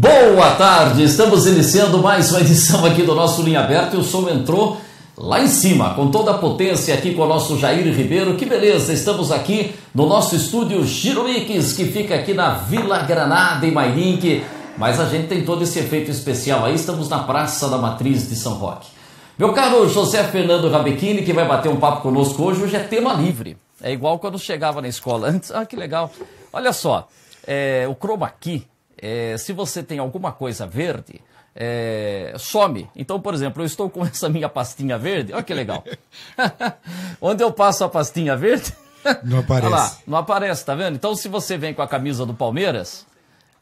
Boa tarde, estamos iniciando mais uma edição aqui do nosso Linha Aberta e o som entrou lá em cima, com toda a potência aqui com o nosso Jair Ribeiro. Que beleza, estamos aqui no nosso estúdio Giromix, que fica aqui na Vila Granada, em Mairink. Mas a gente tem todo esse efeito especial aí, estamos na Praça da Matriz de São Roque. Meu caro José Fernando Rabecchini, que vai bater um papo conosco hoje, hoje é tema livre. É igual quando chegava na escola antes. Ah, que legal. Olha só, é, o chroma key é, se você tem alguma coisa verde, é, some. Então, por exemplo, eu estou com essa minha pastinha verde, olha que legal. Onde eu passo a pastinha verde. Não aparece. Lá, não aparece, tá vendo? Então, se você vem com a camisa do Palmeiras,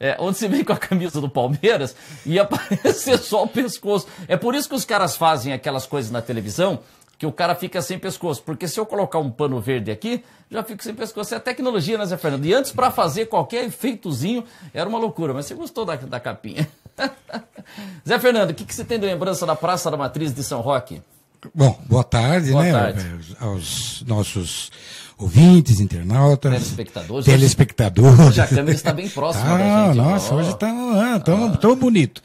é, onde você vem com a camisa do Palmeiras, e aparecer só o pescoço. É por isso que os caras fazem aquelas coisas na televisão que o cara fica sem pescoço. Porque se eu colocar um pano verde aqui, já fico sem pescoço. É tecnologia, né, Zé Fernando? E antes, para fazer qualquer efeitozinho, era uma loucura. Mas você gostou da, da capinha. Zé Fernando, o que, que você tem de lembrança da Praça da Matriz de São Roque? Bom, boa tarde, boa né, tarde. aos nossos ouvintes, internautas, telespectadores. telespectadores. Hoje a câmera está bem próxima tá, da gente. Nossa, oh. hoje está ah, tão, tá ah. tão bonito.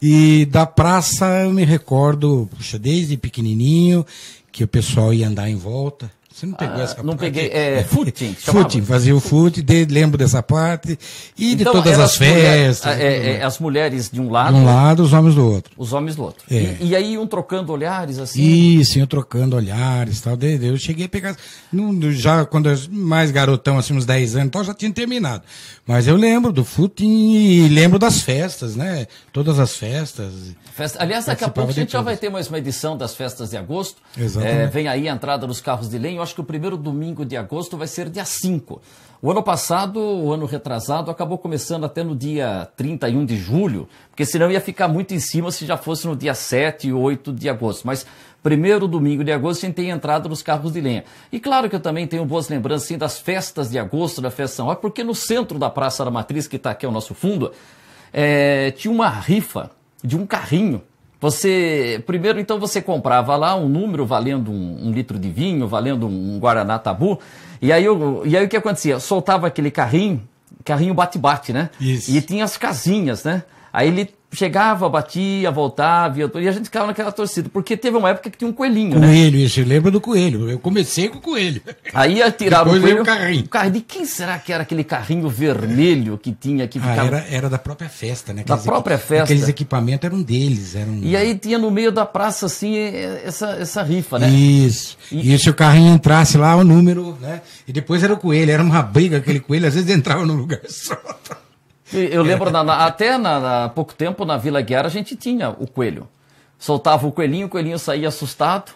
E, e, da praça eu me recordo, puxa, desde pequenininho, que o pessoal ia andar em volta. Você não pegou ah, essa Não peguei. É, footing. É, footing, fazia o footing, de, lembro dessa parte. E então, ah, de todas as, festas. Mulher, é, é, as mulheres de um lado. De um lado, os homens do outro. Os homens do outro. É. E, e, aí iam trocando olhares, assim? Isso, iam trocando olhares tal. De, eu cheguei a pegar. No, já quando eu mais garotão, assim, uns 10 anos tal, já tinha terminado. Mas eu lembro do footing e lembro das festas, né? Todas as festas. Festa, aliás, daqui a pouco a gente já vai ter mais uma edição das festas de agosto. Exatamente. É, vem aí a entrada dos carros de lenho eu acho que o primeiro domingo de agosto vai ser dia 5. O ano passado, o ano retrasado, acabou começando até no dia 31 de julho, porque senão ia ficar muito em cima se já fosse no dia 7 e 8 de agosto. Mas primeiro domingo de agosto a gente tem entrado nos carros de lenha. E claro que eu também tenho boas lembranças sim, das festas de agosto, da festa São porque no centro da Praça da Matriz, que está aqui ao nosso fundo, é, tinha uma rifa de um carrinho você, primeiro, então, você comprava lá um número valendo um, um litro de vinho, valendo um, um Guaraná Tabu, e aí, o e aí o que acontecia? Soltava aquele carrinho, carrinho bate-bate, né? Isso. E tinha as casinhas, né? Aí ele chegava, batia, voltava, e a gente ficava naquela torcida, porque teve uma época que tinha um coelhinho, coelho, né? Coelho, isso, eu lembro do coelho, eu comecei com o coelho. Aí tiraram o coelho, o carrinho. O carrinho. De quem será que era aquele carrinho vermelho que tinha? Que ah, ficava... ah, era, era da própria festa, né? Aqueles da própria equi... festa. Aqueles equipamentos eram deles. Eram... E aí tinha no meio da praça, assim, essa, essa rifa, né? Isso, e... e se o carrinho entrasse lá, o número, né? E depois era o coelho, era uma briga aquele coelho, às vezes entrava num lugar só. Eu lembro, é. na, na, até na, há pouco tempo, na Vila Guiara, a gente tinha o coelho. Soltava o coelhinho, o coelhinho saía assustado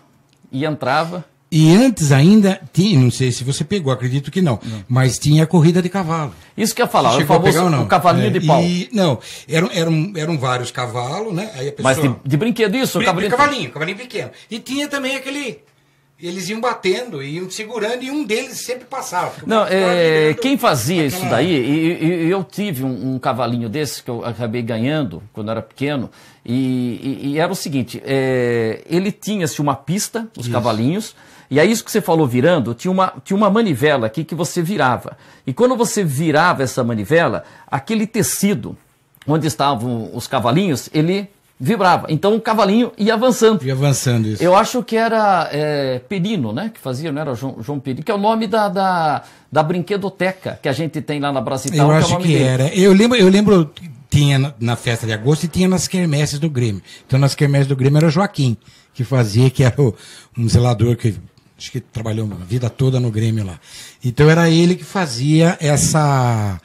e entrava. E antes ainda, tinha, não sei se você pegou, acredito que não, não. mas tinha a corrida de cavalo. Isso que eu ia falar, o famoso o cavalinho é. de pau. E, não, eram, eram, eram vários cavalos, né? Aí a pessoa... Mas de, de brinquedo isso? Brin... Cavalinho, cavalinho pequeno. E tinha também aquele eles iam batendo, iam segurando e um deles sempre passava. Não, é, quem fazia isso daí, e, e, eu tive um, um, cavalinho desse que eu acabei ganhando quando era pequeno, e, e, e era o seguinte: é, ele tinha-se uma pista, os isso. cavalinhos, e aí é isso que você falou virando, tinha uma, tinha uma manivela aqui que você virava. E quando você virava essa manivela, aquele tecido onde estavam os cavalinhos, ele vibrava. Então o cavalinho ia avançando. Ia avançando, isso. Eu acho que era é, Perino, né? Que fazia, não era João, João Perino, que é o nome da, da, da brinquedoteca que a gente tem lá na Brasília Eu que é acho é que dele. era. Eu lembro, eu lembro, tinha na festa de agosto e tinha nas quermesses do Grêmio. Então nas quermesses do Grêmio era Joaquim, que fazia, que era o, um zelador que acho que trabalhou a vida toda no Grêmio lá. Então era ele que fazia essa...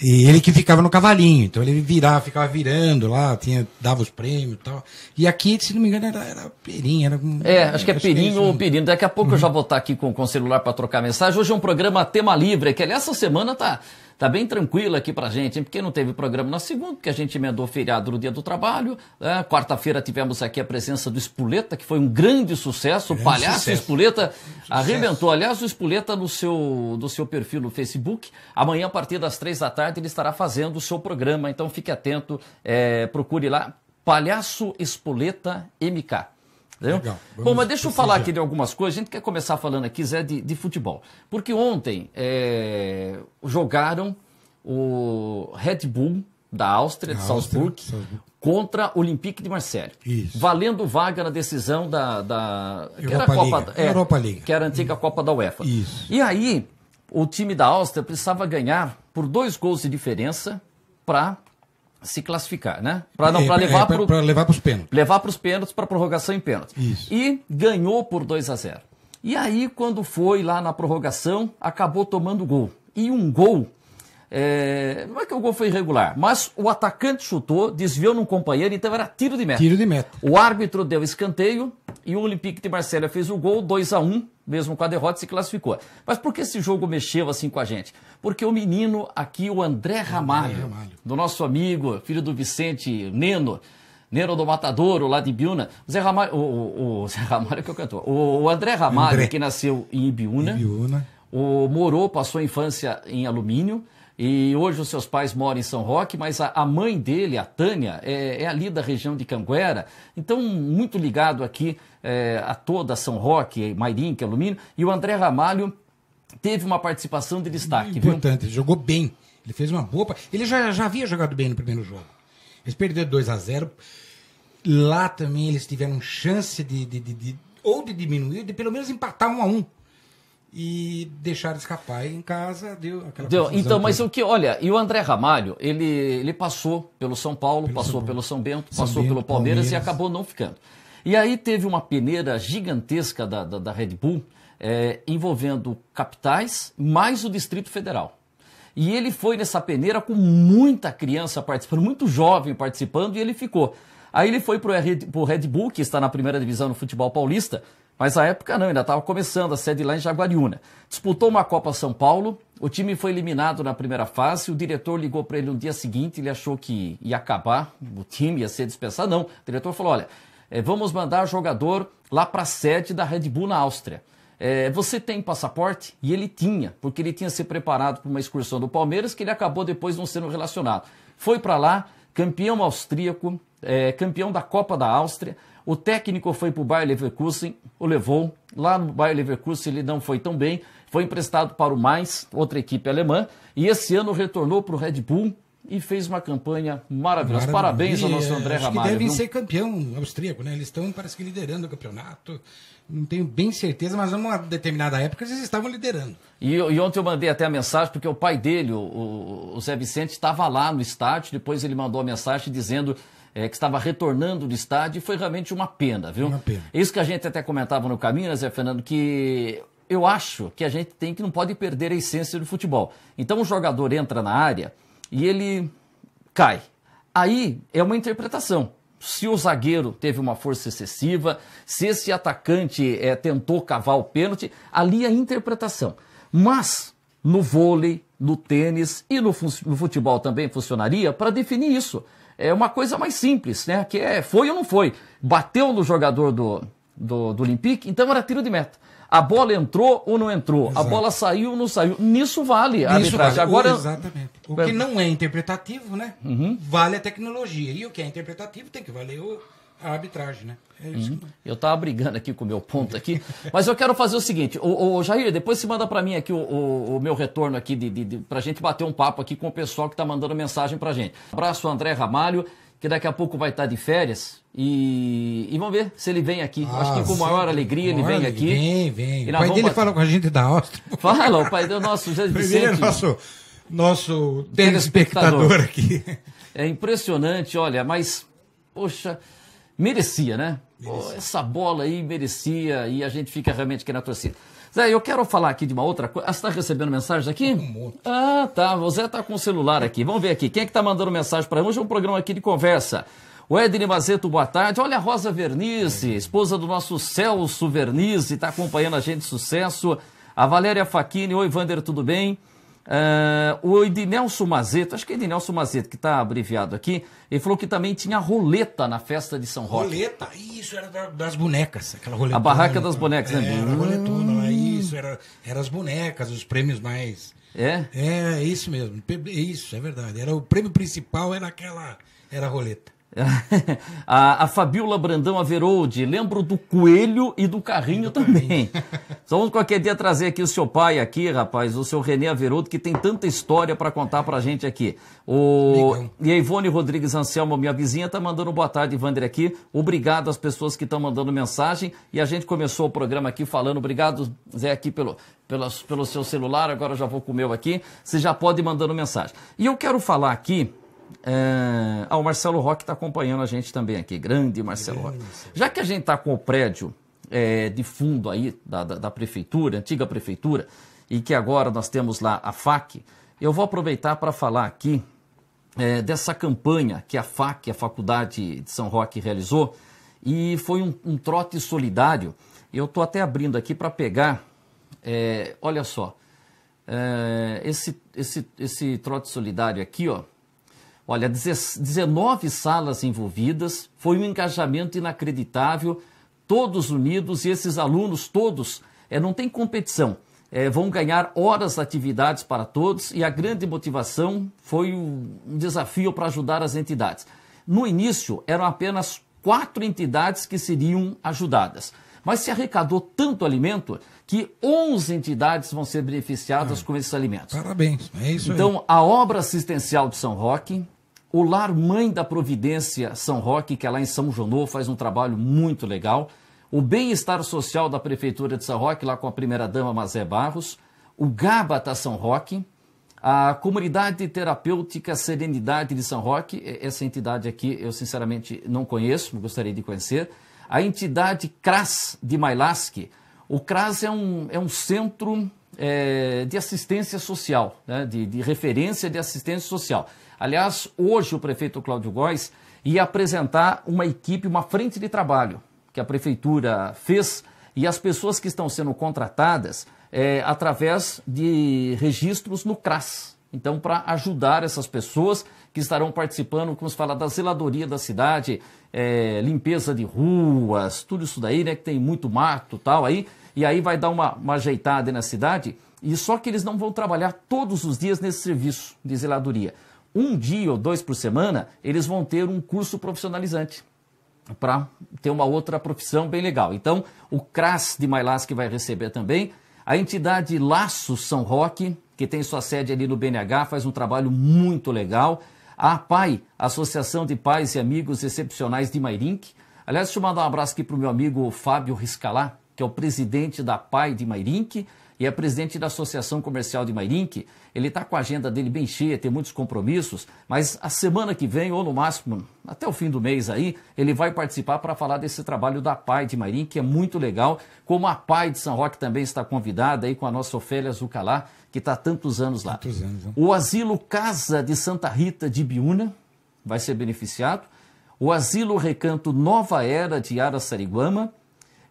E ele que ficava no cavalinho, então ele virava, ficava virando lá, tinha, dava os prêmios e tal. E aqui, se não me engano, era, era Perim, era É, acho que é, é Perim ou né? Perim. Daqui a pouco uhum. eu já uhum. vou estar aqui com, com o celular para trocar mensagem. Hoje é um programa tema livre, é que aliás essa semana tá Tá bem tranquilo aqui pra gente, hein? porque não teve programa na segunda, porque a gente emendou feriado no dia do trabalho. Né? Quarta-feira tivemos aqui a presença do Espuleta, que foi um grande sucesso. Grande o palhaço sucesso. Espuleta sucesso. arrebentou. Aliás, o Espuleta no seu, no seu perfil no Facebook. Amanhã, a partir das três da tarde, ele estará fazendo o seu programa. Então fique atento, é, procure lá. Palhaço Espoleta MK. Bom, mas deixa eu falar aqui de algumas coisas. A gente quer começar falando aqui, Zé, de, de futebol. Porque ontem é, jogaram o Red Bull da Áustria, de Salzburg, contra o Olympique de Marseille. Isso. Valendo vaga na decisão da, da que Europa era a Copa, é, Europa League. que era a antiga Isso. Copa da UEFA. Isso. E aí, o time da Áustria precisava ganhar por dois gols de diferença para se classificar, né? Para não é, para é, levar é, para levar para os pênaltis. Levar para os pênaltis para prorrogação em pênaltis. Isso. E ganhou por 2 a 0. E aí quando foi lá na prorrogação, acabou tomando gol. E um gol é, não é que o gol foi irregular, mas o atacante chutou, desviou num companheiro, então era tiro de meta. Tiro de meta. O árbitro deu escanteio e o Olympique de Marselha fez o gol, 2 a 1 um, mesmo com a derrota, se classificou. Mas por que esse jogo mexeu assim com a gente? Porque o menino aqui, o André Ramalho, André Ramalho. do nosso amigo, filho do Vicente Neno, Nero do Matadouro, lá de Ibiúna. O Zé Ramalho, o, o, o Zé Ramalho é que eu é cantou O, o André Ramalho, André. que nasceu em Ibiúna. Ibiúna. O, morou, passou a infância em alumínio. E hoje os seus pais moram em São Roque, mas a, a mãe dele, a Tânia, é, é, ali da região de Canguera. Então, muito ligado aqui é, a toda São Roque, é Alumínio. E o André Ramalho teve uma participação de destaque. Importante, viu? jogou bem. Ele fez uma boa. Ele já, já havia jogado bem no primeiro jogo. Eles perderam 2 a 0 Lá também eles tiveram chance de, de, de, de ou de diminuir, de pelo menos empatar um a um e deixaram escapar. em casa deu aquela deu. Então, mas o que, olha, e o André Ramalho, ele, ele passou pelo São Paulo, pelo passou São pelo São Bento, São passou Bento, pelo Palmeiras, Palmeiras, e acabou não ficando. E aí teve uma peneira gigantesca da, da, da Red Bull é, envolvendo capitais mais o Distrito Federal. E ele foi nessa peneira com muita criança participando, muito jovem participando, e ele ficou. Aí ele foi para o Red Bull, que está na primeira divisão no futebol paulista, mas na época não, ainda estava começando a sede lá em Jaguariúna. Disputou uma Copa São Paulo, o time foi eliminado na primeira fase, o diretor ligou para ele no dia seguinte, ele achou que ia acabar, o time ia ser dispensado. Não, o diretor falou: olha, eh, vamos mandar jogador lá para a sede da Red Bull na Áustria. É, você tem passaporte? E ele tinha, porque ele tinha se preparado para uma excursão do Palmeiras que ele acabou depois não sendo relacionado. Foi para lá, campeão austríaco, é, campeão da Copa da Áustria, o técnico foi para o Bayer Leverkusen, o levou. Lá no Bayer Leverkusen ele não foi tão bem, foi emprestado para o Mainz, outra equipe alemã, e esse ano retornou para o Red Bull e fez uma campanha maravilhosa. Maravilha. Parabéns ao nosso André Ramalho. Que devem viu? ser campeão austríaco, né? Eles estão, parece que, liderando o campeonato. Não tenho bem certeza, mas numa determinada época eles estavam liderando. E, e ontem eu mandei até a mensagem, porque o pai dele, o, o Zé Vicente, estava lá no estádio. Depois ele mandou a mensagem dizendo é, que estava retornando do estádio e foi realmente uma pena, viu? Uma pena. É isso que a gente até comentava no caminho, né, Zé Fernando, que eu acho que a gente tem que não pode perder a essência do futebol. Então o jogador entra na área e ele cai. Aí é uma interpretação. Se o zagueiro teve uma força excessiva, se esse atacante é, tentou cavar o pênalti, ali é a interpretação. Mas no vôlei, no tênis e no, no futebol também funcionaria para definir isso é uma coisa mais simples, né? Que é foi ou não foi. Bateu no jogador do, do, do Olympique, então era tiro de meta. A bola entrou ou não entrou? Exato. A bola saiu ou não saiu? Nisso vale a Nisso arbitragem. Vale. Agora... Exatamente. O que é. não é interpretativo, né? Uhum. Vale a tecnologia. E o que é interpretativo tem que valer o... a arbitragem, né? É uhum. Eu estava brigando aqui com o meu ponto aqui, mas eu quero fazer o seguinte, o, o Jair, depois se manda para mim aqui o, o, o, meu retorno aqui de, de, de para gente bater um papo aqui com o pessoal que está mandando mensagem para gente. Abraço, André Ramalho, que daqui a pouco vai estar tá de férias e, e, vamos ver se ele vem aqui. Ah, Acho que com sim, maior alegria com ele vem aqui. Vem, vem. O pai dele fala com a gente da Áustria. Fala, o pai do nosso José Primeiro é nosso nosso telespectador aqui. É impressionante, olha, mas poxa merecia, né? Merecia. essa bola aí merecia e a gente fica realmente aqui na torcida. Zé, eu quero falar aqui de uma outra coisa. Ah, você está recebendo mensagens aqui? Um Ah, tá. O Zé está com o celular aqui. Vamos ver aqui. Quem é que está mandando mensagem para hoje? É um programa aqui de conversa. O Edne Mazeto, boa tarde. Olha a Rosa Vernizzi, esposa do nosso Celso Vernizzi, está acompanhando a gente, sucesso. A Valéria Faquini, oi Vander, tudo bem? Uh, o Ednelson Mazeto, acho que é Ednelson Mazeto, que está abreviado aqui, ele falou que também tinha roleta na festa de São Roque. Roleta, isso era das bonecas, aquela roleta. A barraca das bonecas, né? É, era hum. roletona, é isso, era, era as bonecas, os prêmios mais. É? É, isso mesmo, isso, é verdade. Era, o prêmio principal era aquela, era a roleta. a, a Fabiola Brandão Averoldi, lembro do coelho e do carrinho também. Só então, vamos qualquer dia trazer aqui o seu pai aqui, rapaz, o seu René Averoldi, que tem tanta história para contar pra gente aqui. O... E a Ivone Rodrigues Anselmo, minha vizinha, tá mandando boa tarde, Wander, aqui. Obrigado às pessoas que estão mandando mensagem. E a gente começou o programa aqui falando, obrigado, Zé, aqui pelo, pelo, pelo seu celular, agora já vou com o meu aqui. Você já pode ir mandando mensagem. E eu quero falar aqui ah, ah, o Marcelo Roque está acompanhando a gente também aqui. Grande Marcelo Grande. Roque. Já que a gente está com o prédio é, de fundo aí da, da, da, prefeitura, antiga prefeitura, e que agora nós temos lá a FAC, eu vou aproveitar para falar aqui é, dessa campanha que a FAC, a Faculdade de São Roque, realizou. E foi um, um trote solidário. Eu estou até abrindo aqui para pegar. É, olha só. É, esse, esse, esse trote solidário aqui, ó Olha, 19 salas envolvidas, foi um engajamento inacreditável, todos unidos e esses alunos todos, é, não tem competição, é, vão ganhar horas de atividades para todos e a grande motivação foi um desafio para ajudar as entidades. No início, eram apenas quatro entidades que seriam ajudadas. Mas se arrecadou tanto alimento que 11 entidades vão ser beneficiadas ah, com esses alimentos. Parabéns, é isso Então, aí. a obra assistencial de São Roque, o Lar Mãe da Providência São Roque, que é lá em São Jonô, faz um trabalho muito legal. O Bem-Estar Social da Prefeitura de São Roque, lá com a primeira-dama Mazé Barros. O Gábata São Roque. A Comunidade Terapêutica Serenidade de São Roque, essa entidade aqui eu sinceramente não conheço, gostaria de conhecer. A entidade CRAS de Mailasque. O CRAS é um, é um centro é, de assistência social, né? de, de referência de assistência social. Aliás, hoje o prefeito Cláudio Góes ia apresentar uma equipe, uma frente de trabalho que a prefeitura fez e as pessoas que estão sendo contratadas é, através de registros no CRAS. Então, para ajudar essas pessoas que estarão participando, como se fala, da zeladoria da cidade, é, limpeza de ruas, tudo isso daí, né? Que tem muito mato tal aí, e aí vai dar uma, uma ajeitada na cidade. E só que eles não vão trabalhar todos os dias nesse serviço de zeladoria um dia ou dois por semana, eles vão ter um curso profissionalizante para ter uma outra profissão bem legal. Então, o CRAS de Mailasque vai receber também. A entidade Laços São Roque, que tem sua sede ali no BNH, faz um trabalho muito legal. A PAI, Associação de Pais e Amigos Excepcionais de Mairink. Aliás, deixa eu mandar um abraço aqui para o meu amigo Fábio Riscalá, que é o presidente da PAI de Mairink e é presidente da Associação Comercial de Mairink. Ele está com a agenda dele bem cheia, tem muitos compromissos, mas a semana que vem, ou no máximo até o fim do mês aí, ele vai participar para falar desse trabalho da PAI de Mairink, que é muito legal, como a PAI de São Roque também está convidada aí com a nossa Ofélia Zucalá, que está há tantos anos lá. Tantos anos, né? O Asilo Casa de Santa Rita de Biúna vai ser beneficiado. O Asilo Recanto Nova Era de Araçariguama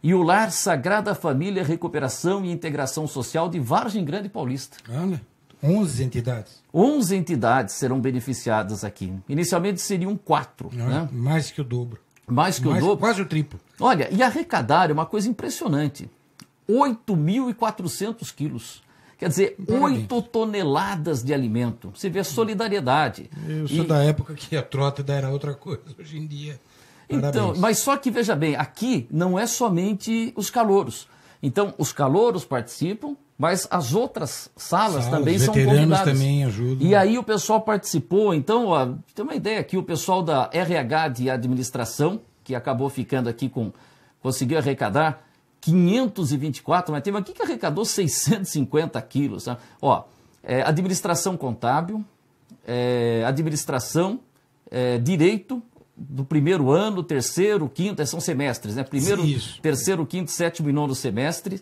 e o Lar Sagrada Família Recuperação e Integração Social de Vargem Grande Paulista. Olha, 11 entidades. 11 entidades serão beneficiadas aqui. Inicialmente seriam quatro. né? Mais que o dobro. Mais que mais, o dobro. Quase o triplo. Olha, e arrecadar é uma coisa impressionante. 8.400 quilos. Quer dizer, oito 8 toneladas de alimento. Você vê a solidariedade. Eu sou e... da época que a trota era outra coisa. Hoje em dia então, mas só que veja bem, aqui não é somente os calouros. Então, os calouros participam, mas as outras salas, salas também são convidadas. também ajudam. E aí o pessoal participou, então, ó, tem uma ideia aqui, o pessoal da RH de administração, que acabou ficando aqui com, conseguiu arrecadar 524, mas teve aqui que arrecadou 650 quilos. Né? Ó, é, administração contábil, é, administração, é, direito, do primeiro ano, terceiro, quinto, é, são semestres, né? Primeiro, Isso. terceiro, quinto, sétimo e nono semestre,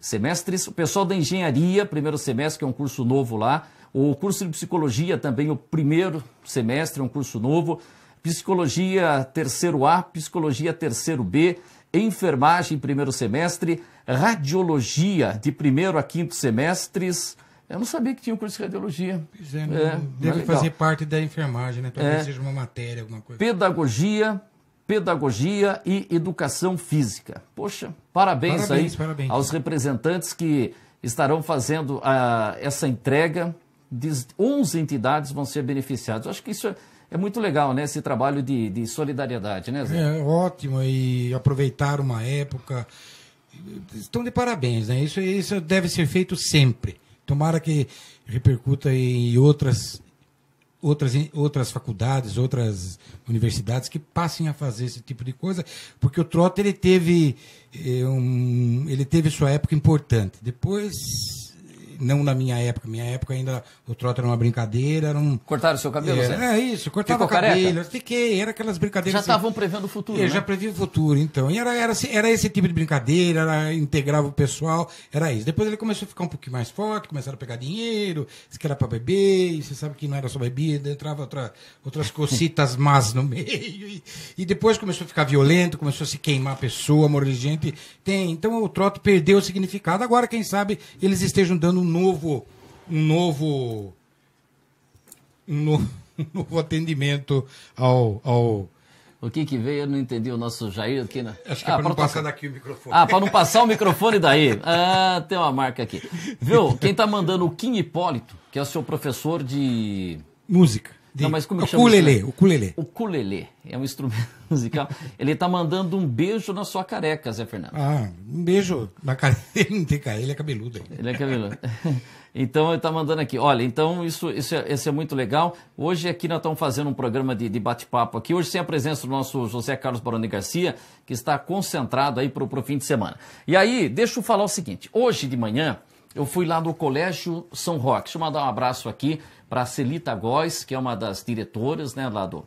semestres. O pessoal da engenharia, primeiro semestre, que é um curso novo lá. O curso de psicologia também, o primeiro semestre, é um curso novo. Psicologia terceiro A, psicologia terceiro B, enfermagem primeiro semestre, radiologia de primeiro a quinto semestres, eu não sabia que tinha um curso de radiologia. Pois é, né? é deve é fazer parte da enfermagem, né? Talvez é, seja uma matéria, alguma coisa. Pedagogia, pedagogia e educação física. Poxa, parabéns, parabéns aí parabéns. aos representantes que estarão fazendo a, ah, essa entrega. De 11 entidades vão ser beneficiadas. Eu acho que isso é, é muito legal, né? Esse trabalho de, de solidariedade, né, Zé? É ótimo e aproveitar uma época. Estão de parabéns, né? Isso, isso deve ser feito sempre. Tomara que repercuta em outras, outras, outras faculdades, outras universidades que passem a fazer esse tipo de coisa, porque o Trota ele teve, eh, um, ele teve sua época importante. Depois não na minha época. Minha época ainda o trote era uma brincadeira. Era um... Cortaram o seu cabelo? É, é isso, cortava Ficou cabelo. Careca? Fiquei, era aquelas brincadeiras. Já assim. estavam assim, prevendo o futuro. Eu né? já previ o futuro, então. E era, era, assim, era esse tipo de brincadeira, era, integrava o pessoal, era isso. Depois ele começou a ficar um pouquinho mais forte, começaram a pegar dinheiro, disse que era pra beber, e você sabe que não era só bebida, entrava outra, outras cocitas más no meio. E, e depois começou a ficar violento, começou a se queimar a pessoa, morrer gente. Tem, então o trote perdeu o significado. Agora, quem sabe, eles estejam dando um novo, um novo, um novo, atendimento ao, ao o que que veio? Eu não entendi o nosso Jair aqui, né? Acho que é ah, é para não passar daqui o microfone. Ah, para não passar o microfone daí. Ah, tem uma marca aqui. Viu? Quem está mandando o Kim Hipólito, que é o seu professor de... Música. De... Não, mas como o chama culelê, né? o culelê. O culelê é um instrumento musical. Ele está mandando um beijo na sua careca, Zé Fernando. Ah, um beijo na careca. Ele não tem careca, ele é cabeludo. Hein? Ele é cabeludo. Então ele está mandando aqui. Olha, então isso, isso, é, isso é muito legal. Hoje aqui nós estamos fazendo um programa de, de bate-papo aqui. Hoje sem a presença do nosso José Carlos Baroni Garcia, que está concentrado aí para o fim de semana. E aí, deixa eu falar o seguinte. Hoje de manhã eu fui lá no Colégio São Roque. Deixa eu mandar um abraço aqui para a Celita Góes, que é uma das diretoras né, lá do,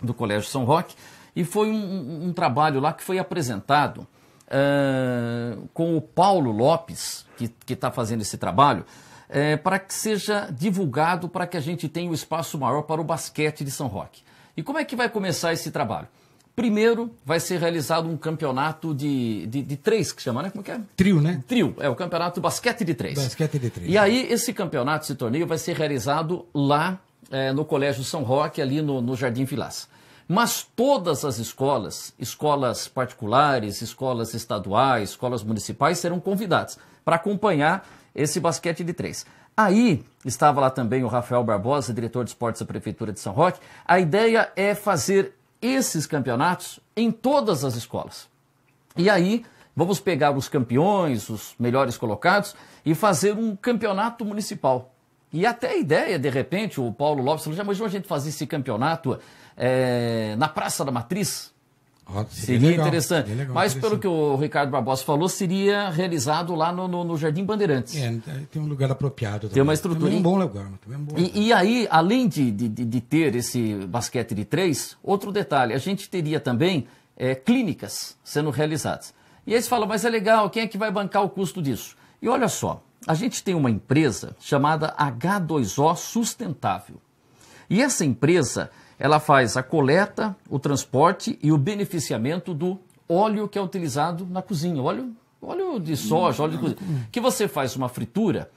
do Colégio São Roque. E foi um, um trabalho lá que foi apresentado uh, com o Paulo Lopes, que está fazendo esse trabalho, uh, para que seja divulgado, para que a gente tenha um espaço maior para o basquete de São Roque. E como é que vai começar esse trabalho? Primeiro, vai ser realizado um campeonato de, de, de, três, que chama, né? Como é que é? Trio, né? Trio, é o campeonato basquete de três. Basquete de três. E aí, esse campeonato, esse torneio, vai ser realizado lá é, no Colégio São Roque, ali no, no Jardim Vilas. Mas todas as escolas, escolas particulares, escolas estaduais, escolas municipais, serão convidadas para acompanhar esse basquete de três. Aí estava lá também o Rafael Barbosa, diretor de esportes da Prefeitura de São Roque. A ideia é fazer esses campeonatos em todas as escolas. E aí vamos pegar os campeões, os melhores colocados e fazer um campeonato municipal. E até a ideia, de repente, o Paulo Lopes falou: já imaginou a gente fazer esse campeonato é, na Praça da Matriz? seria, legal, interessante. legal, Mas pelo que o Ricardo Barbosa falou, seria realizado lá no, no, no Jardim Bandeirantes. É, tem um lugar apropriado. Também. Tem uma estrutura. Também é um bom lugar. É um bom e, lugar. e, aí, além de, de, de ter esse basquete de três, outro detalhe, a gente teria também é, clínicas sendo realizadas. E aí você fala, mas é legal, quem é que vai bancar o custo disso? E olha só, a gente tem uma empresa chamada H2O Sustentável. E essa empresa, ela faz a coleta, o transporte e o beneficiamento do óleo que é utilizado na cozinha. Óleo, óleo de soja, óleo de cozinha. Que você faz uma fritura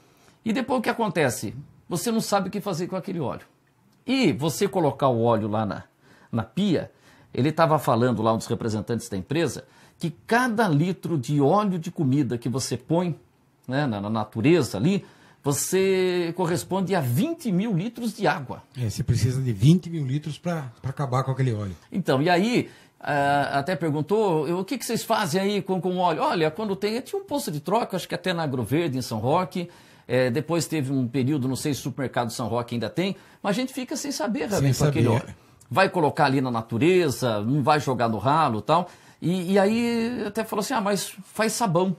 e depois o que acontece? Você não sabe o que fazer com aquele óleo. E você colocar o óleo lá na, na pia, ele estava falando lá, um dos representantes da empresa, que cada litro de óleo de comida que você põe né, na, na natureza ali, você corresponde a 20 mil litros de água. É, você precisa de 20 mil litros para acabar com aquele óleo. Então, e aí, ah, até perguntou, o que, que vocês fazem aí com, com óleo? Olha, quando tem, tinha um posto de troca, acho que até na Agroverde, em São Roque, é, depois teve um período, não sei se o supermercado São Roque ainda tem, mas a gente fica sem saber realmente sem aquele óleo. É. Vai colocar ali na natureza, não vai jogar no ralo tal. E, e aí até falou assim: ah, mas faz sabão.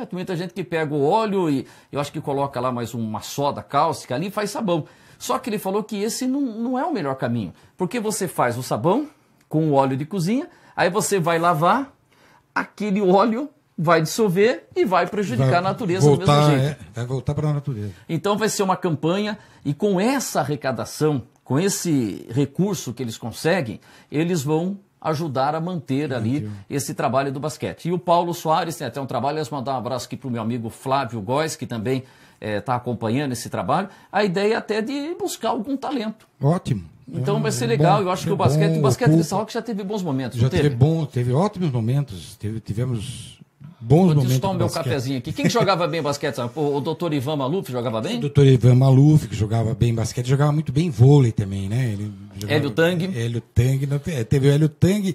É, tem muita gente que pega o óleo e eu acho que coloca lá mais uma soda cálcica ali e faz sabão. Só que ele falou que esse não, não é o melhor caminho, porque você faz o sabão com o óleo de cozinha, aí você vai lavar, aquele óleo vai dissolver e vai prejudicar vai a natureza voltar, do mesmo jeito. É, vai voltar para a natureza. Então vai ser uma campanha e com essa arrecadação, com esse recurso que eles conseguem, eles vão ajudar a manter ali esse trabalho do basquete. E o Paulo Soares né, tem até um trabalho, aliás, mandar um abraço aqui para o meu amigo Flávio Góes, que também está eh, é, acompanhando esse trabalho. A ideia é até de buscar algum talento. Ótimo. Então vai é ser legal, eu acho que é o basquete, o basquete de Salk já teve bons momentos. Já teve? teve bom, teve ótimos momentos, teve, tivemos Bons momentos. Deixa o meu basquete. cafezinho aqui. Quem que jogava bem basquete? O, o doutor Ivan Maluf jogava bem? O doutor Ivan Maluf, que jogava bem basquete, jogava muito bem vôlei também, né? Ele jogava, Hélio Tang. Hélio Tang. É, teve o Hélio Tang.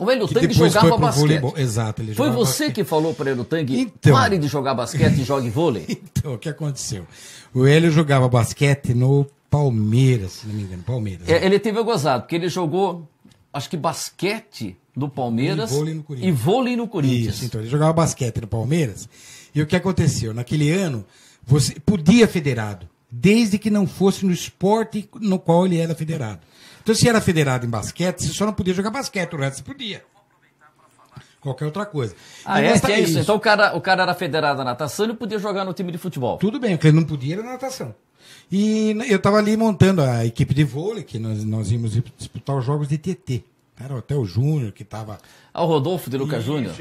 O Hélio Tang jogava basquete. exato. Ele foi você basquete. que falou para o Hélio Tang, então, pare de jogar basquete e jogue vôlei? então, o que aconteceu? O Hélio jogava basquete no Palmeiras, se não me engano. Palmeiras. É, né? Ele teve o gozado, porque ele jogou, acho que basquete do Palmeiras e vôlei no Corinthians. Vôlei no Corinthians. Isso, então ele jogava basquete no Palmeiras. E o que aconteceu? Naquele ano, você podia federado, desde que não fosse no esporte no qual ele era federado. Então, se era federado em basquete, você só não podia jogar basquete, o resto você podia. Qualquer outra coisa. Ah, é, é isso. isso. Então o cara, o cara era federado na natação e podia jogar no time de futebol. Tudo bem, o que ele não podia era na natação. E eu estava ali montando a equipe de vôlei, que nós, nós íamos disputar os jogos de TT. Era até o Júnior que estava. Ah, o Rodolfo de Lucas Júnior.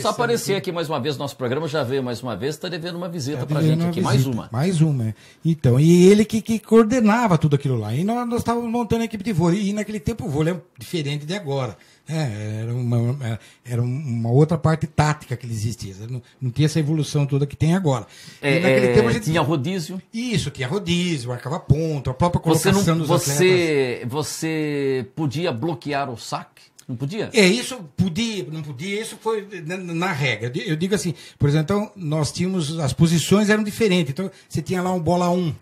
Só aparecer aqui mais uma vez no nosso programa, já veio mais uma vez, está devendo uma visita tá para a gente aqui, visita, mais uma. Mais uma, é. Então, e ele que, que, coordenava tudo aquilo lá. E nós estávamos montando a equipe de vôlei. E naquele tempo o vôlei é diferente de agora. É, era uma, era uma outra parte tática que existia. Não, não tinha essa evolução toda que tem agora. É, naquele é, tempo a gente... Tinha rodízio? Isso, tinha rodízio, marcava ponto, a própria colocação você não, dos você, atletas. Você podia bloquear o saque? Não podia? É, isso podia, não podia, isso foi na, na, regra. Eu digo assim, por exemplo, então, nós tínhamos, as posições eram diferentes. Então, você tinha lá um bola 1. Um,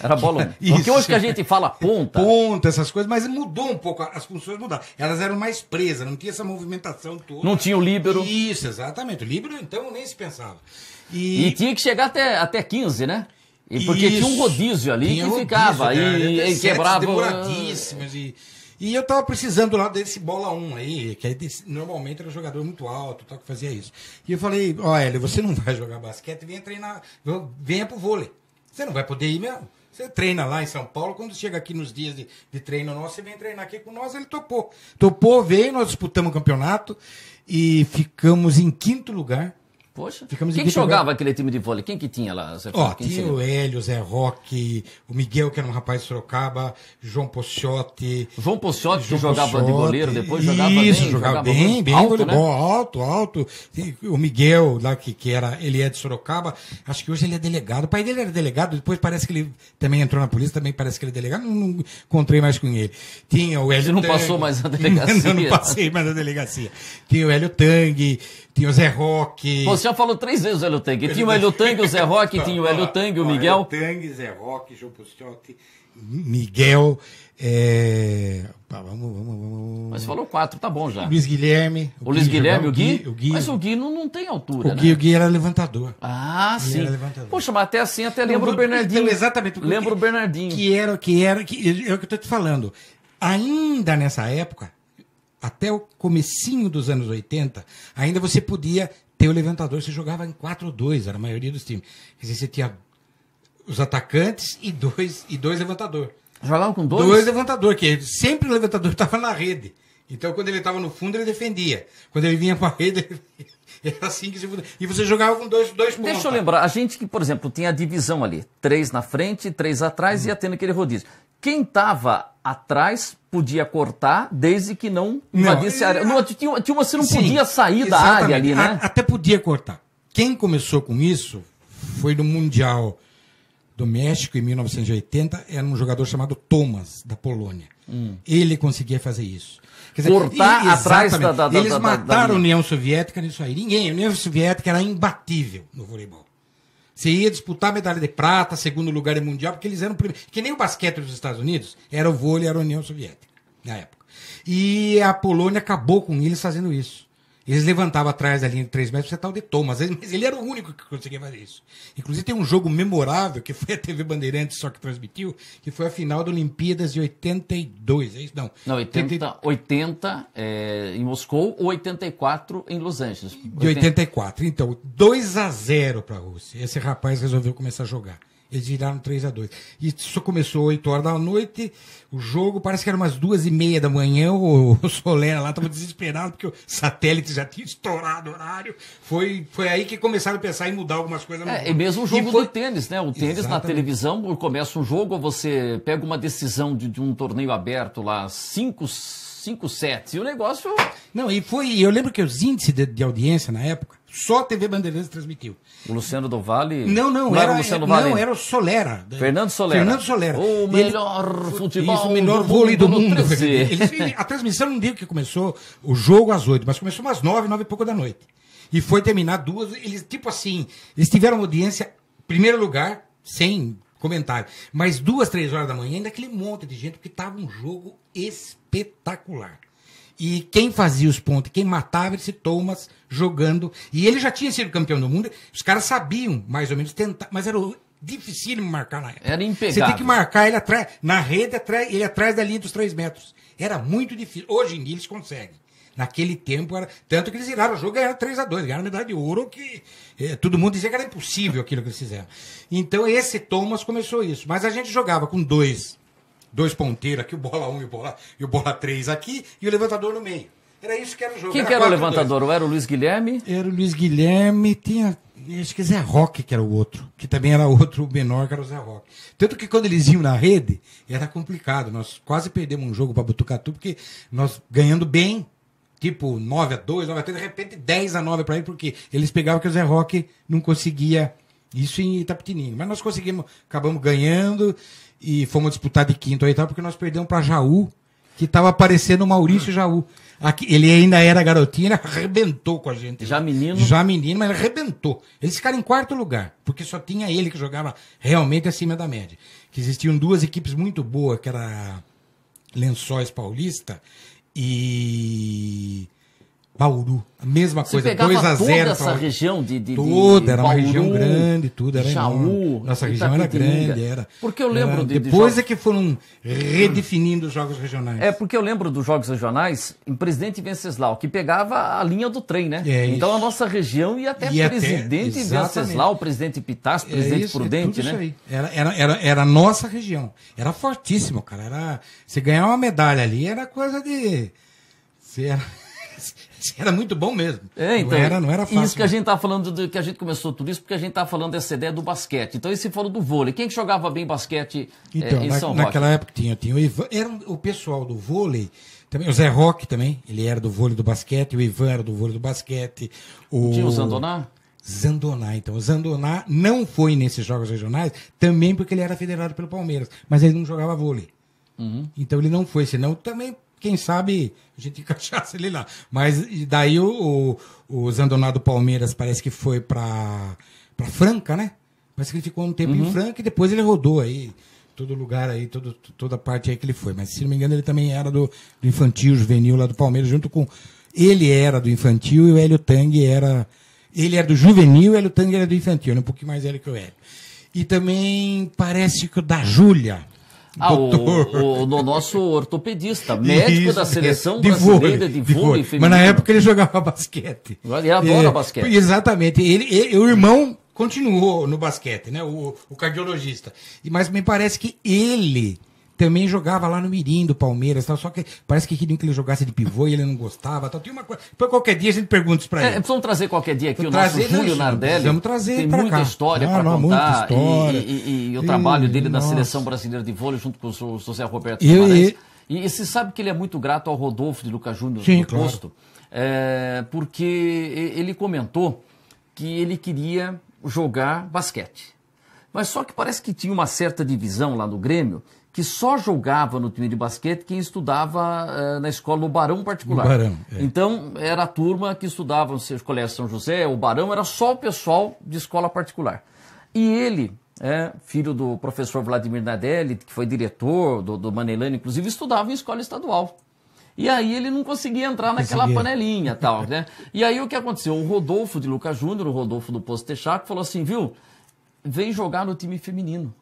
era bola 1. Porque hoje que a gente fala ponta. Ponta, essas coisas, mas mudou um pouco, as funções mudaram. Elas eram mais presas, não tinha essa movimentação toda. Não tinha o líbero. Isso, exatamente. O líbero, então, nem se pensava. E, e tinha que chegar até, até 15, né? E porque Isso. tinha um rodízio ali tinha que rodízio, ficava cara, e, e quebrava. Demoradíssimas e. E eu tava precisando lá desse bola 1 aí, que aí é normalmente era um jogador muito alto, tal, que fazia isso. E eu falei, ó, oh, Hélio, você não vai jogar basquete, vem treinar, venha pro vôlei. Você não vai poder ir mesmo. Você treina lá em São Paulo, quando chega aqui nos dias de, de treino nosso, você vem treinar aqui com nós, ele topou. Topou, veio, nós disputamos o campeonato e ficamos em quinto lugar Poxa, Ficamos quem jogava aquele time de vôlei? Quem que tinha lá? Você Ó, tinha seria? o Hélio, Zé Roque, o Miguel, que era um rapaz de Sorocaba, João Pociotti. João Pociotti, que jogava de goleiro, depois jogava isso, bem. jogava, jogava bem, bem, alto, né? alto, alto. O Miguel, lá que, que era, ele é de Sorocaba, acho que hoje ele é delegado. O pai dele era delegado, depois parece que ele também entrou na polícia, também parece que ele é delegado, não, não encontrei mais com ele. Tinha o Hélio Você não Tang, passou mais a delegacia. não, não passei mais na delegacia. Tinha o Hélio Tang, tinha o Zé Roque já falou três vezes o Hélio Tang. Tinha o Hélio Tang, o Zé Roque, tinha o Hélio o Miguel. Hélio Zé Roque, João Pusciotti, Miguel. É... Pá, vamos, vamos, vamos. Mas falou quatro, tá bom já. Luiz Guilherme. O, o Luiz Guilherme, o Gui, o Gui. Mas o Gui não, não tem altura. O Gui, né? o Gui era levantador. Ah, Gui sim. Levantador. Poxa, mas até assim, até lembro o Bernardinho. Então, exatamente. Lembro o Bernardinho. Que era, que era, que, é o que eu tô te falando. Ainda nessa época, até o comecinho dos anos 80, ainda você podia teu o levantador. Você jogava em 4-2, era a maioria dos times. Quer dizer, você tinha os atacantes e dois, e dois levantador. Jogavam com dois? Dois levantador, que sempre o levantador estava na rede. Então, quando ele estava no fundo, ele defendia. Quando ele vinha para a rede, ele... era assim que se E você jogava com dois, dois pontos. Deixa eu lembrar, a gente que, por exemplo, tinha a divisão ali, três na frente, três atrás, hum. e ia tendo aquele rodízio. Quem estava atrás podia cortar, desde que não invadisse não, a área. Não, tinha, tinha uma, você não sim, podia sair da área ali, né? A, até podia cortar. Quem começou com isso foi no Mundial do México, em 1980, era um jogador chamado Thomas, da Polônia. Hum. Ele conseguia fazer isso. Quer dizer, Cortar atrás da, da, Eles da, da, mataram da, a União Soviética nisso aí. Ninguém. A União Soviética era imbatível no voleibol. Você ia disputar medalha de prata, segundo lugar em mundial, porque eles eram primeiros. Que nem o basquete dos Estados Unidos, era o vôlei, era a União Soviética, na época. E a Polônia acabou com eles fazendo isso. Eles levantavam atrás da linha de 3 metros e tal de toma, mas ele era o único que conseguia fazer isso. Inclusive tem um jogo memorável que foi a TV Bandeirantes só que transmitiu, que foi a final da Olimpíadas de 82, é isso? Não, Não 80, 80 é, em Moscou ou 84 em Los Angeles. De 84, então, 2 a 0 para a Rússia. Esse rapaz resolveu começar a jogar. Eles viraram 3 a 2 E só começou 8 horas da noite. O jogo parece que era umas duas e meia da manhã. O, Solera lá estava desesperado porque o satélite já tinha estourado o horário. Foi, foi aí que começaram a pensar em mudar algumas coisas. É, e mesmo o jogo foi... do tênis, né? O tênis Exatamente. na televisão, começa um jogo, você pega uma decisão de, de um torneio aberto lá, 5, 5 sets. E o negócio. Não, e foi. Eu lembro que os índices de, de audiência na época só a TV Bandeirantes transmitiu. O Luciano do Vale? Não, não, não era, era, o é, Luciano do Vale. Não, era o Solera. Né? Fernando Solera. Fernando Solera. O ele, melhor futebol. Isso, o melhor vôlei do mundo. mundo. Né? Ele, a transmissão não digo que começou o jogo às oito, mas começou umas nove, nove e pouco da noite. E foi terminar duas. Eles, tipo assim, eles tiveram audiência, primeiro lugar, sem comentário. Mas duas, três horas da manhã, ainda aquele monte de gente, porque tava um jogo espetacular. E quem fazia os pontos, quem matava esse Thomas jogando. E ele já tinha sido campeão do mundo. Os caras sabiam, mais ou menos, tentar. Mas era difícil marcar na época. Era impegável. Você tem que marcar ele atrás, na rede, atrás, ele atrás da linha dos três metros. Era muito difícil. Hoje em dia eles conseguem. Naquele tempo era. Tanto que eles viraram o jogo ganharam 3x2, ganharam medalha de ouro, que eh, todo mundo dizia que era impossível aquilo que eles fizeram. Então esse Thomas começou isso. Mas a gente jogava com dois dois ponteiros aqui, o bola 1 um e o bola, e o bola 3 aqui, e o levantador no meio. Era isso que era o jogo. Quem era que era o levantador? Dois. Era o Luiz Guilherme? Era o Luiz Guilherme, tinha. Acho que Zé Roque que era o outro, que também era outro menor que era o Zé Roque. Tanto que quando eles iam na rede, era complicado. Nós quase perdemos um jogo para Botucatu, porque nós ganhando bem, tipo 9 a 2 9 a 3 de repente 10 a 9 para ele, porque eles pegavam que o Zé Roque não conseguia isso em Itapetininga. Mas nós conseguimos, acabamos ganhando e fomos disputar de quinto a oitavo porque nós perdemos para Jaú, que estava aparecendo o Maurício Jaú. Aqui, ele ainda era garotinho, ele arrebentou com a gente. Já menino? Já menino, mas ele arrebentou. Eles ficaram em quarto lugar, porque só tinha ele que jogava realmente acima da média. Que existiam duas equipes muito boas, que era Lençóis Paulista e Bauru, a mesma Você coisa, 2 a 0 toda essa pra... região de, de toda, de era Bauru, uma região grande, tudo era Jaú, Nossa região era grande, era. Porque eu lembro era, de, depois de é que foram redefinindo os jogos regionais. É porque eu lembro dos jogos regionais em Presidente Venceslau, que pegava a linha do trem, né? É então a nossa região ia até ia Presidente até, Venceslau, Presidente Pitás, é Presidente é né? isso, Prudente, né? Era, era, era, era a nossa região. Era fortíssimo, cara. Era, se ganhar uma medalha ali era coisa de era era muito bom mesmo. É, então, não era, não era fácil. Isso que a gente tá falando, do, que a gente começou tudo isso, porque a gente tá falando dessa ideia do basquete. Então, esse falou do vôlei. Quem que jogava bem basquete é, então, é, em na, São Paulo? Naquela época tinha, tinha o Ivan. Era o pessoal do vôlei. Também, o Zé Roque também, ele era do vôlei do basquete, o Ivan era do vôlei do basquete. O... Tinha o Zandoná? Zandoná. Então, o Zandoná não foi nesses jogos regionais, também porque ele era federado pelo Palmeiras, mas ele não jogava vôlei. Uhum. Então ele não foi, senão também quem sabe a gente encaixasse ele lá. Mas daí o, o, o Zandonado Palmeiras parece que foi para pra Franca, né? Parece que ele ficou um tempo uhum. em Franca e depois ele rodou aí todo lugar aí, todo, toda parte aí que ele foi. Mas se não me engano, ele também era do, do infantil, juvenil lá do Palmeiras, junto com. Ele era do infantil e o Hélio Tang era. Ele era do juvenil e o Hélio Tang era do infantil, né? um pouquinho mais velho que o Hélio. E também parece que o da Júlia. Ah, o, o, no nosso ortopedista, médico Isso, da é seleção de brasileira vôlei, de, de vôlei, Mas na época ele jogava basquete. Ele adora é, basquete. Exatamente. Ele, ele, o irmão continuou no basquete, né? O, o cardiologista. Mas me parece que ele também jogava lá no Mirim do Palmeiras, tal, só que parece que queriam que ele jogasse de pivô e ele não gostava. Tal. Tem uma coisa. Depois qualquer dia a gente pergunta isso pra é, ele. É, precisamos trazer qualquer dia aqui Vamos o nosso Júlio Nardelli. Vamos trazer Tem muita cá. história para pra Muita contar. História. E, e, e, e, o trabalho dele nossa. na seleção brasileira de vôlei junto com o José Roberto e, E, e você sabe que ele é muito grato ao Rodolfo de Lucas Júnior Sim, do claro. posto, é, porque ele comentou que ele queria jogar basquete. Mas só que parece que tinha uma certa divisão lá no Grêmio que só jogava no time de basquete quem estudava uh, na escola no Barão particular. Barão, é. Então, era a turma que estudava no Colégio São José, o Barão, era só o pessoal de escola particular. E ele, é, filho do professor Vladimir Nadelli, que foi diretor do, do Manelano, inclusive, estudava em escola estadual. E aí ele não conseguia entrar naquela conseguia. panelinha tal, né? E aí o que aconteceu? O Rodolfo de Lucas Júnior, o Rodolfo do Posto Texaco, falou assim, viu, vem jogar no time feminino.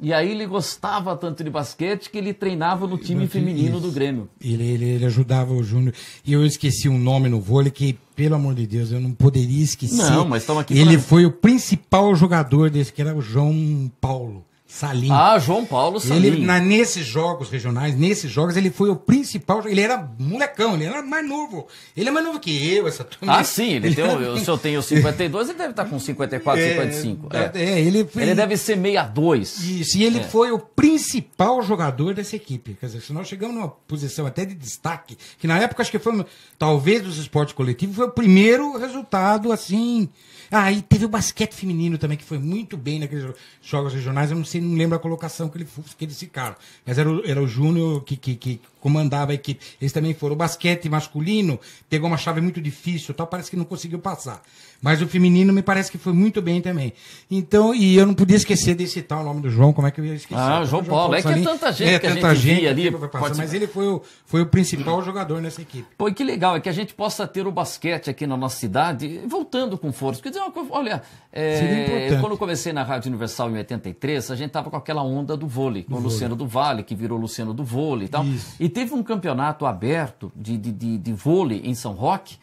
E aí ele gostava tanto de basquete que ele treinava no time feminino isso. do Grêmio. Ele, ele, ele ajudava o Júnior. E eu esqueci um nome no vôlei que, pelo amor de Deus, eu não poderia esquecer. Não, mas estamos aqui. Ele pra... foi o principal jogador desse, que era o João Paulo. Salim. Ah, João Paulo Salim. Ele, na, nesses jogos regionais, nesses jogos, ele foi o principal. Ele era molecão, ele era mais novo. Ele é mais novo que eu, essa turma. Ah, sim, ele, ele tem, era... se eu tenho 52, ele deve estar com 54, é, 55. É, é. ele, foi, ele deve ser 62. Isso, e ele é. foi o principal jogador dessa equipe. Quer dizer, se nós chegamos numa posição até de destaque, que na época acho que foi, talvez dos esportes coletivos, foi o primeiro resultado assim. Ah, e teve o basquete feminino também, que foi muito bem naqueles jogos regionais. Eu não sei, não lembro a colocação que, ele, que eles ficaram. Mas era o, era o Júnior que, que, que comandava a equipe. Eles também foram. O basquete masculino pegou uma chave muito difícil, tal, parece que não conseguiu passar. Mas o feminino me parece que foi muito bem também. Então, e eu não podia esquecer de citar o nome do João, como é que eu ia esquecer? Ah, João, João Paulo, é que é tanta gente é, que tanta a gente, gente ali. Passar, mas ele foi o, foi o principal jogador nessa equipe. Pô, e que legal, é que a gente possa ter o basquete aqui na nossa cidade, voltando com força. Quer dizer, olha, é, quando eu comecei na Rádio Universal em 83, a gente tava com aquela onda do vôlei, com o Luciano do Vale, que virou Luciano do Vôlei e tal. Isso. E e teve um campeonato aberto de, de, de, de vôlei em São Roque,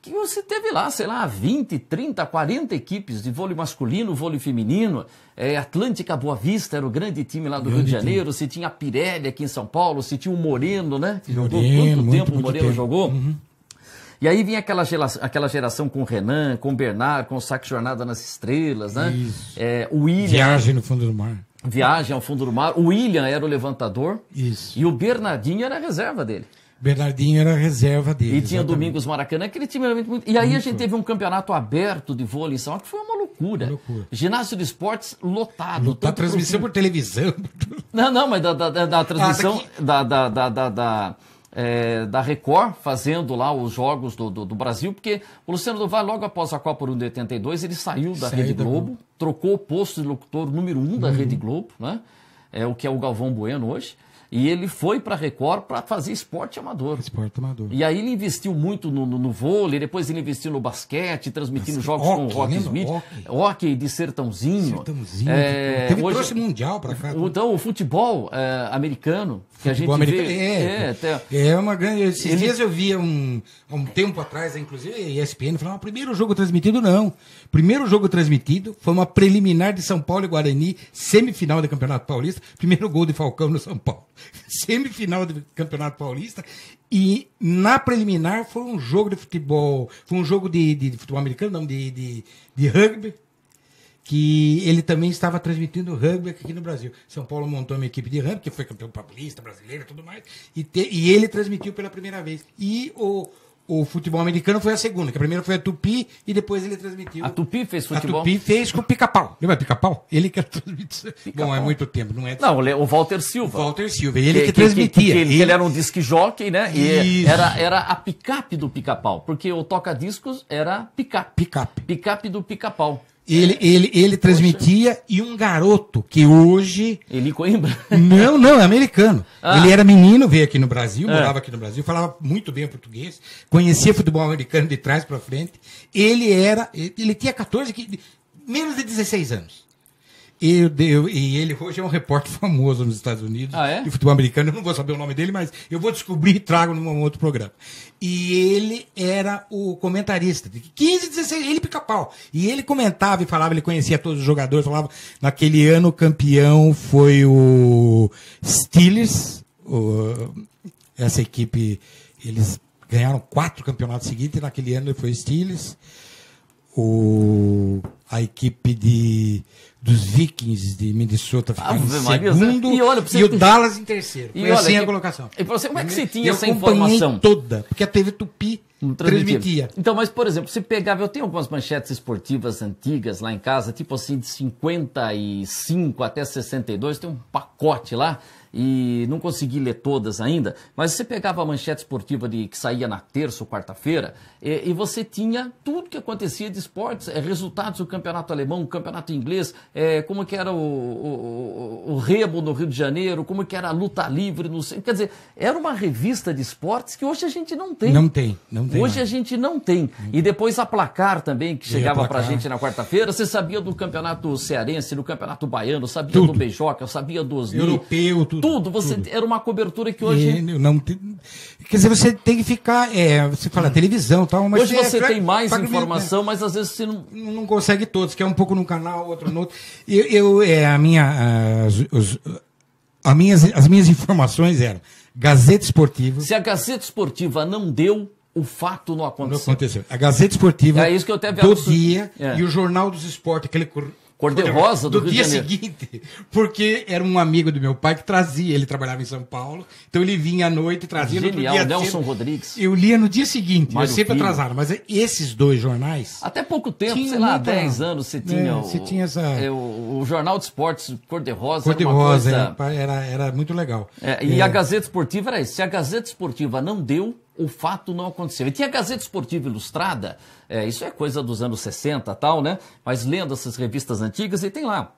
que você teve lá, sei lá, 20, 30, 40 equipes de vôlei masculino, vôlei feminino. É, Atlântica Boa Vista era o grande time lá do grande Rio de Janeiro. Time. Se tinha a Pirelli aqui em São Paulo, se tinha o Moreno, né? Que jogou quanto muito, tempo o Moreno tempo. jogou. Uhum. E aí vinha aquela geração, aquela geração com o Renan, com o Bernard, com o Saco Jornada nas Estrelas, né? Isso. É, o William. Viagem no fundo do mar. Viagem ao fundo do mar. O William era o levantador. Isso. E o Bernardinho era a reserva dele. Bernardinho era a reserva dele. E tinha exatamente. Domingos Maracanã, aquele time era muito, muito... E aí muito. a gente teve um campeonato aberto de vôlei em São Paulo, que foi uma loucura. Uma loucura. Ginásio de esportes lotado. Lotado, transmissão por televisão. Não, não, mas da, da, da, da transmissão ah, da, da, da, da é, da Record fazendo lá os jogos do, do, do, Brasil, porque o Luciano do logo após a Copa de 82, ele saiu da Rede Globo, trocou o posto de locutor número um da uhum. Rede Globo, né? É o que é o Galvão Bueno hoje. E ele foi para a Record para fazer esporte amador. Esporte amador. E aí ele investiu muito no, no, no vôlei, depois ele investiu no basquete, transmitindo jogos hockey, com o Rock Smith. Hockey. hockey de sertãozinho. Sertãozinho. É, Teve hoje, trouxe mundial para cá. Né? Então, o futebol é, americano que a gente vê. É, é, é, é, uma grande. Esses ele... dias eu via um, há um tempo atrás, inclusive, ESPN falava: ah, primeiro jogo transmitido, não. Primeiro jogo transmitido foi uma preliminar de São Paulo e Guarani, semifinal do Campeonato Paulista, primeiro gol de Falcão no São Paulo. semifinal do Campeonato Paulista. E na preliminar foi um jogo de futebol, foi um jogo de, de, de futebol americano, não, de, de, de rugby que ele também estava transmitindo rugby aqui no Brasil. São Paulo montou uma equipe de rugby, que foi campeão paulista, brasileiro e tudo mais, e, te, e ele transmitiu pela primeira vez. E o, o futebol americano foi a segunda, que a primeira foi a Tupi e depois ele transmitiu. A Tupi fez futebol? A Tupi fez com o Pica-Pau. Lembra Pica-Pau? Ele que é transmitiu. Não Bom, é muito tempo, não é? Não, é o Walter Silva. O Walter Silva, ele que, que transmitia. Que, que, ele, ele... ele, era um disque jockey, né? E Isso. era, era a picape do Pica-Pau, porque o toca-discos era picape. Picape. Picape do Pica-Pau. É. Ele, ele, ele transmitia e um garoto que hoje. Ele Coimbra? Não, não, é americano. Ah. Ele era menino, veio aqui no Brasil, é. morava aqui no Brasil, falava muito bem português, conhecia futebol americano de trás para frente. Ele era. Ele tinha 14, menos de 16 anos. E, eu, e, ele hoje é um repórter famoso nos Estados Unidos ah, é? de futebol americano. Eu não vou saber o nome dele, mas eu vou descobrir e trago num outro programa. E ele era o comentarista de 15, 16, ele pica-pau. E ele comentava e falava, ele conhecia todos os jogadores, falava. Naquele ano o campeão foi o Steelers, o, essa equipe, eles ganharam quatro campeonatos seguintes, e naquele ano foi Steelers, o, a equipe de dos Vikings de Minnesota ficando ah, em segundo e, olha, você... e o Dallas em terceiro. E Foi assim olha, assim a colocação. E você, como é que você tinha eu essa informação? toda, porque a TV Tupi transmitia. Então, mas por exemplo, você pegava, eu tenho algumas manchetes esportivas antigas lá em casa, tipo assim de 55 até 62, tem um pacote lá e não consegui ler todas ainda, mas você pegava a manchete esportiva de, que saía na terça ou quarta-feira e, e, você tinha tudo que acontecia de esportes, é, resultados do campeonato alemão, campeonato inglês, é, como que era o, o, o, rebo no Rio de Janeiro, como que era a luta livre, sei quer dizer, era uma revista de esportes que hoje a gente não tem. Não tem, não tem. Hoje mais. a gente não tem. E depois a placar também, que chegava pra gente na quarta-feira, você sabia do campeonato cearense, do campeonato baiano, sabia tudo. do beijoca, sabia dos... Europeu, tudo tudo. Você tudo. era uma cobertura que hoje. E não te... Quer dizer, você tem que ficar. É, você fala hum. televisão tal, mas. Hoje é você é, tem mais informação, mas às vezes você não. Não consegue todos, quer é um pouco num canal, outro no outro. Eu, eu é, a minha. As, os, a minhas, as minhas informações eram Gazeta Esportiva. Se a Gazeta Esportiva não deu, o fato não aconteceu. Não aconteceu. A Gazeta Esportiva é isso que eu até do dia é. e o Jornal dos Esportes, aquele Cor de rosa do, do Rio dia seguinte, porque era um amigo do meu pai que trazia, ele trabalhava em São Paulo, então ele vinha à noite e trazia Genial, no dia Nelson cedo, Rodrigues. Eu lia no dia seguinte, Mas sempre atrasado, mas esses dois jornais. Até pouco tempo, sei lá, muita... 10 anos você tinha. É, o, você tinha essa... É, o, o, Jornal de Esportes Cor de Rosa. Cor de Rosa, era, era, muito legal. É, e é. a Gazeta Esportiva era isso. Se a Gazeta Esportiva não deu, o fato não aconteceu. E tinha a Gazeta Esportiva Ilustrada, é, isso é coisa dos anos 60 tal, né? Mas lendo essas revistas antigas, e tem lá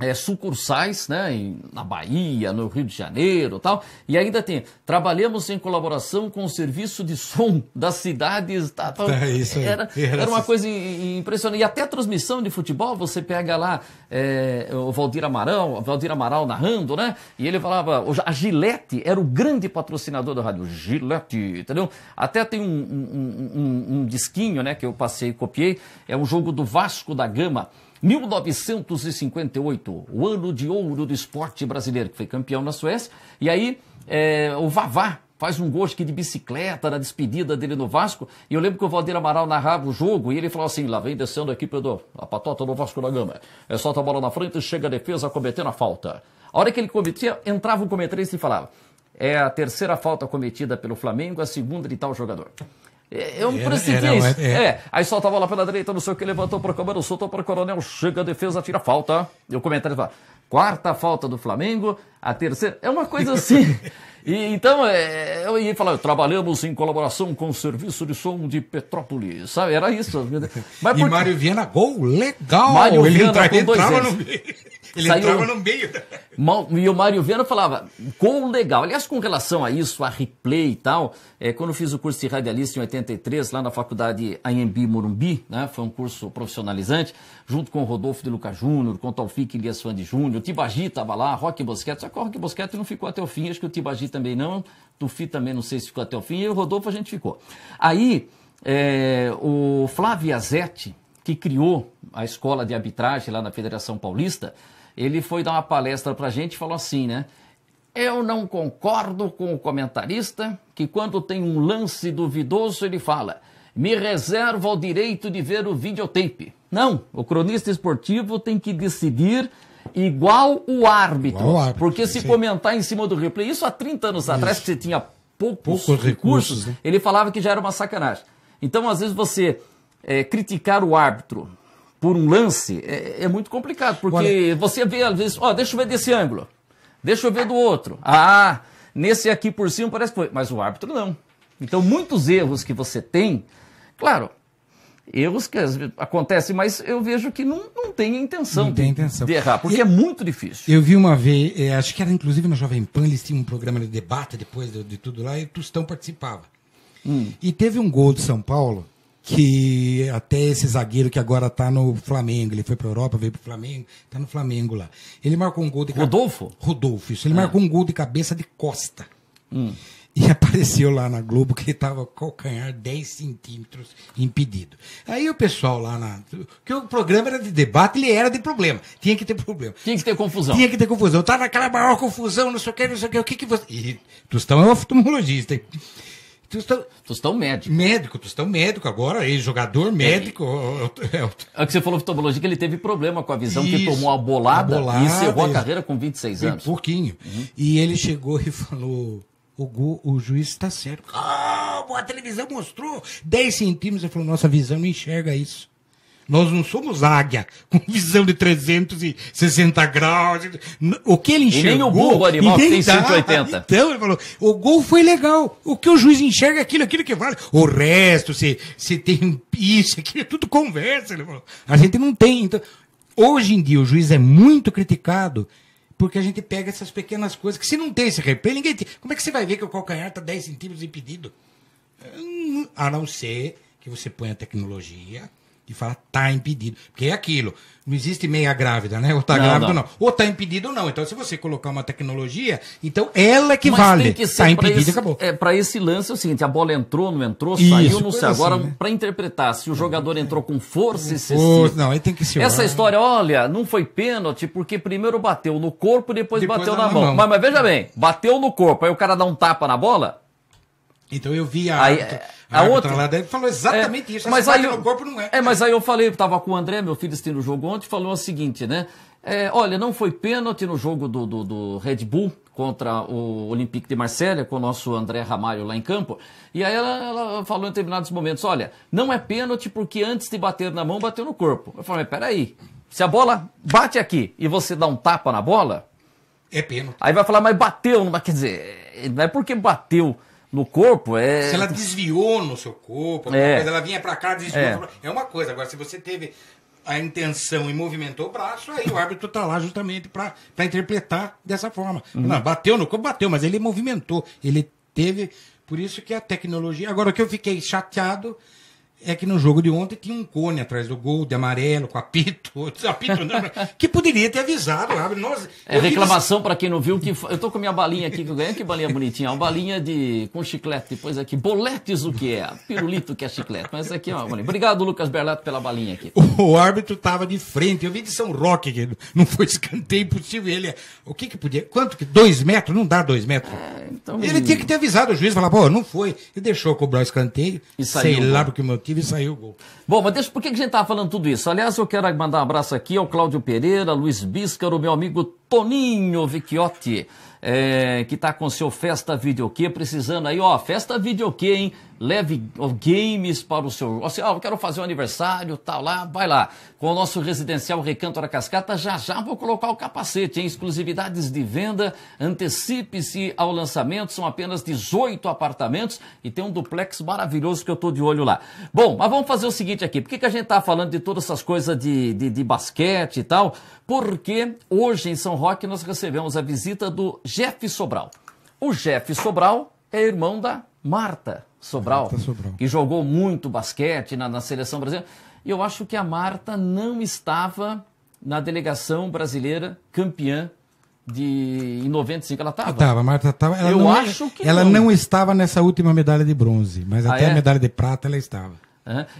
é, sucursais né, em, na Bahia, no Rio de Janeiro tal. E ainda tem, trabalhamos em colaboração com o serviço de som das cidades. Tá, tá, é isso aí. Era, era, era uma coisa impressionante. E até transmissão de futebol, você pega lá é, o Valdir Amaral, Valdir Amaral narrando, né? E ele falava, a Gillette era o grande patrocinador da rádio. Gillette, entendeu? Até tem um, um, um, um disquinho né, que eu passei e copiei, é um jogo do Vasco da Gama 1958, o ano de ouro do esporte brasileiro, que foi campeão na Suécia. E aí é, o Vavá faz um gol de bicicleta na despedida dele no Vasco. E eu lembro que o Valdir Amaral narrava o jogo e ele falou assim: lá vem descendo aqui, Pedro, a patota do Vasco da Gama. É solta a bola na frente, chega a defesa cometendo a falta. A hora que ele cometia, entrava o um comentarista e falava: é a terceira falta cometida pelo Flamengo, a segunda de tal jogador. Eu é, é um pressentia é, é. Aí soltava lá pela direita, não sei o que, levantou para o comando, soltou para o coronel, chega a defesa, tira a falta. E o comentário fala, quarta falta do Flamengo, a terceira. É uma coisa assim. e, então, é, eu ia falar, trabalhamos em colaboração com o serviço de som de Petrópolis, sabe? Era isso. Mas porque... E Mário Viana, gol legal! Mário Ele Viana entra, com dois entrava no... Ele Saiu... entrava no meio. E o Mário Viana falava, com legal. Aliás, com relação a isso, a replay e tal, é, quando eu fiz o curso de radialista em 83, lá na faculdade Anhembi Morumbi, né, foi um curso profissionalizante, junto com o Rodolfo de Luca Júnior, com o Taufik Elias Fandi Júnior, o Tibagi estava lá, Rock Bosquete, só que o Rock Bosquete não ficou até o fim, acho que o Tibagi também não, Tufi também não sei se ficou até o fim, e o Rodolfo a gente ficou. Aí, é, o Flávio Azete, que criou a escola de arbitragem lá na Federação Paulista, ele foi dar uma palestra para a gente e falou assim, né? Eu não concordo com o comentarista que, quando tem um lance duvidoso, ele fala: me reserva o direito de ver o videotape. Não, o cronista esportivo tem que decidir igual o árbitro. Igual o árbitro porque se comentar em cima do replay, isso há 30 anos isso. atrás, que você tinha poucos, poucos recursos, né? ele falava que já era uma sacanagem. Então, às vezes, você é, criticar o árbitro por um lance é, é muito complicado, porque você vê às vezes, ó, oh, deixa eu ver desse ângulo, deixa eu ver do outro. Ah, nesse aqui por cima parece que foi, mas o árbitro não. Então, muitos erros que você tem, claro, erros que acontecem, mas eu vejo que não, não tem intenção, não tem intenção. De, errar, porque é muito difícil. Eu vi uma vez, é, acho que era inclusive na Jovem Pan, eles tinham um programa de debate depois de, de tudo lá, e o Tostão participava. Hum. E teve um gol de São Paulo que até esse zagueiro que agora tá no Flamengo, ele foi pra Europa, veio pro Flamengo, tá no Flamengo lá. Ele marcou um gol de Rodolfo? Cabe... Rodolfo, isso. Ele é. marcou um gol de cabeça de costa. Hum. E apareceu lá na Globo que ele tava calcanhar 10 centímetros impedido. Aí o pessoal lá na. que o programa era de debate, ele era de problema. Tinha que ter problema. Tinha que ter confusão. Tinha que ter confusão. Tava aquela maior confusão, não sei o que, não sei o que. O que que você. E Tostão é oftalmologista. Um Tostão, tostão médico. Médico, Tostão médico agora, aí jogador é, médico. É, é, é que você falou oftalmologia que ele teve problema com a visão, Isso, que tomou a bolada, a bolada e encerrou a carreira com 26 anos. Um pouquinho. Uhum. E ele chegou e falou: o, go, o juiz está certo. Oh, a televisão mostrou 10 centímetros. Ele falou: nossa, a visão enxerga isso. Nós não somos águia, com visão de 360 graus. O que ele enxergou... E nem o burro animal que tem 180. Então, ele falou, o gol foi legal. O que o juiz enxerga é aquilo, aquilo que vale. O resto, se, se tem isso, aquilo, é tudo conversa. Ele falou. A gente não tem. Então, hoje em dia, o juiz é muito criticado porque a gente pega essas pequenas coisas que se não tem esse replay, ninguém tem. Como é que você vai ver que o calcanhar está 10 centímetros impedido? Hum, a não ser que você põe a tecnologia de falar tá impedido. Porque é aquilo. Não existe meia grávida, né? Ou tá não, ou não. não. Ou tá impedido ou não. Então, se você colocar uma tecnologia, então ela é que Mas vale. Tem que tá ser tá impedido esse, acabou. É, pra esse lance é o seguinte: a bola entrou, não entrou, Isso, saiu, não sei. Assim, Agora, né? pra interpretar se o jogador entrou com força força Não, aí tem que se Essa história, olha, não foi pênalti porque primeiro bateu no corpo e depois, depois bateu na, na mão. mão. Mas, mas veja bem, bateu no corpo, aí o cara dá um tapa na bola, então eu vi a, aí, árbitra, é, a, a outra lá dele falou exatamente é, isso. Mas aí eu, corpo não é. é. Mas aí eu falei, estava com o André, meu filho assistindo o jogo ontem, falou o seguinte, né? É, olha, não foi pênalti no jogo do, do, do Red Bull contra o Olympique de Marselha com o nosso André Ramalho lá em campo. E aí ela, ela, falou em determinados momentos, olha, não é pênalti porque antes de bater na mão, bateu no corpo. Eu falei, peraí, se a bola bate aqui e você dá um tapa na bola... É pênalti. Aí vai falar, mas bateu, vai quer dizer, não é porque bateu no corpo é. Se ela desviou no seu corpo, é. coisa, ela vinha para cá, desviou. É. é uma coisa. Agora, se você teve a intenção e movimentou o braço, aí o árbitro tá lá justamente para interpretar dessa forma. Uhum. Não, bateu no corpo, bateu, mas ele movimentou. Ele teve. Por isso que a tecnologia. Agora, o que eu fiquei chateado é que no jogo de ontem tinha um cone atrás do gol, de amarelo, com apito, apito não, né? que poderia ter avisado. Nossa, é reclamação assim, para quem não viu que eu tô com minha balinha aqui que eu ganhei, que balinha bonitinha, uma balinha de com chiclete, depois aqui boletes o que é, pirulito que é chiclete, mas aqui ó, é balinha. Obrigado Lucas Berlato pela balinha aqui. O árbitro tava de frente, eu vi de São Roque que não foi escanteio impossível ele, é, o que que podia, quanto que dois metros, não dá dois metros. É, então... Ele tinha que ter avisado o juiz, falar, pô, não foi, e deixou cobrar o escanteio, e saiu, sei lá né? porque o meu e saiu o gol. Bom, mas deixa, por que a gente estava falando tudo isso? Aliás, eu quero mandar um abraço aqui ao Cláudio Pereira, Luiz Bíscaro, meu amigo Toninho Vicchiotti, é, eh, que está com seu Festa Videoquê, precisando aí, ó, Festa Videoquê, hein? leve games para o seu. Assim, ah, eu quero fazer um aniversário, tá lá, vai lá. Com o nosso residencial Recanto da Cascata, já já vou colocar o capacete, hein? Exclusividades de venda, antecipe-se ao lançamento, são apenas 18 apartamentos e tem um duplex maravilhoso que eu tô de olho lá. Bom, mas vamos fazer o seguinte aqui, por que, que a gente tá falando de todas essas coisas de, de, de basquete e tal? Porque hoje em São Roque nós recebemos a visita do Jeff Sobral. O Jeff Sobral é irmão da Marta, Sobral, Sobral, que jogou muito basquete na, na seleção brasileira. E eu acho que a Marta não estava na delegação brasileira campeã de em 95 ela estava? Estava, Marta estava. Eu não, é- acho que ela não. não. estava nessa última medalha de bronze, mas ah, até é? a medalha de prata ela estava.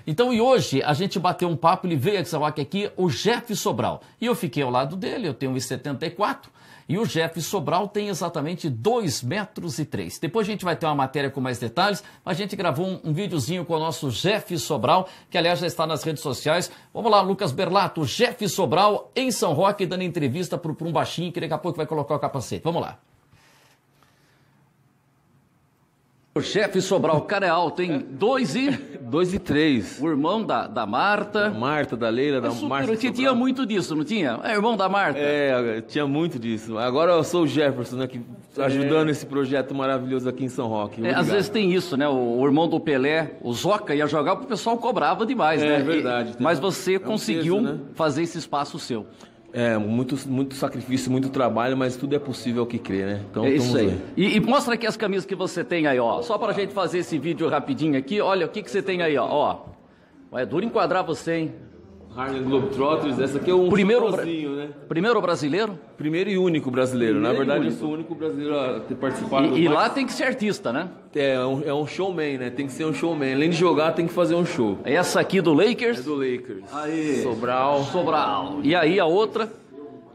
Então, e hoje a gente bateu um papo, ele veio a Xavac aqui, o Jeff Sobral. E eu fiquei ao lado dele, eu tenho 1,74. 74. E o Jeff Sobral tem exatamente 2 metros e 3. Depois a gente vai ter uma matéria com mais detalhes. A gente gravou um, um videozinho com o nosso Jeff Sobral, que aliás já está nas redes sociais. Vamos lá, Lucas Berlato, Jeff Sobral em São Roque, dando entrevista para um baixinho que daqui a pouco vai colocar o capacete. Vamos lá. O chefe Sobral, o cara é alto, hein? É. Dois e... Dois e três. O irmão da, da Marta. Da Marta, da Leila, da super, Marta. tinha muito disso, não tinha? É irmão da Marta. É, tinha muito disso. Agora eu sou o Jefferson, né? Que é. ajudando é. esse projeto maravilhoso aqui em São Roque. É, às vezes tem isso, né? O, o, irmão do Pelé, o Zoca, ia jogar, o pessoal cobrava demais, é, né? É verdade. E, mas você conseguiu peso, né? fazer esse espaço seu. É, muito, muito sacrifício, muito trabalho, mas tudo é possível que crer, né? Então, é isso aí. E, e, mostra aqui as camisas que você tem aí, ó. Só pra gente fazer esse vídeo rapidinho aqui. Olha o que, que você tem aí, ó. ó. É duro enquadrar você, hein? Harlem Globetrotters, essa aqui é um primeiro, né? Primeiro brasileiro? Primeiro e único brasileiro. Primeiro Na verdade, único. eu sou o único brasileiro a ter participado. E, e lá tem que ser artista, né? É, é um, é um showman, né? Tem que ser um showman. Além de jogar, tem que fazer um show. É essa aqui do Lakers? É do Lakers. Aí. Sobral. Sobral. E aí a outra?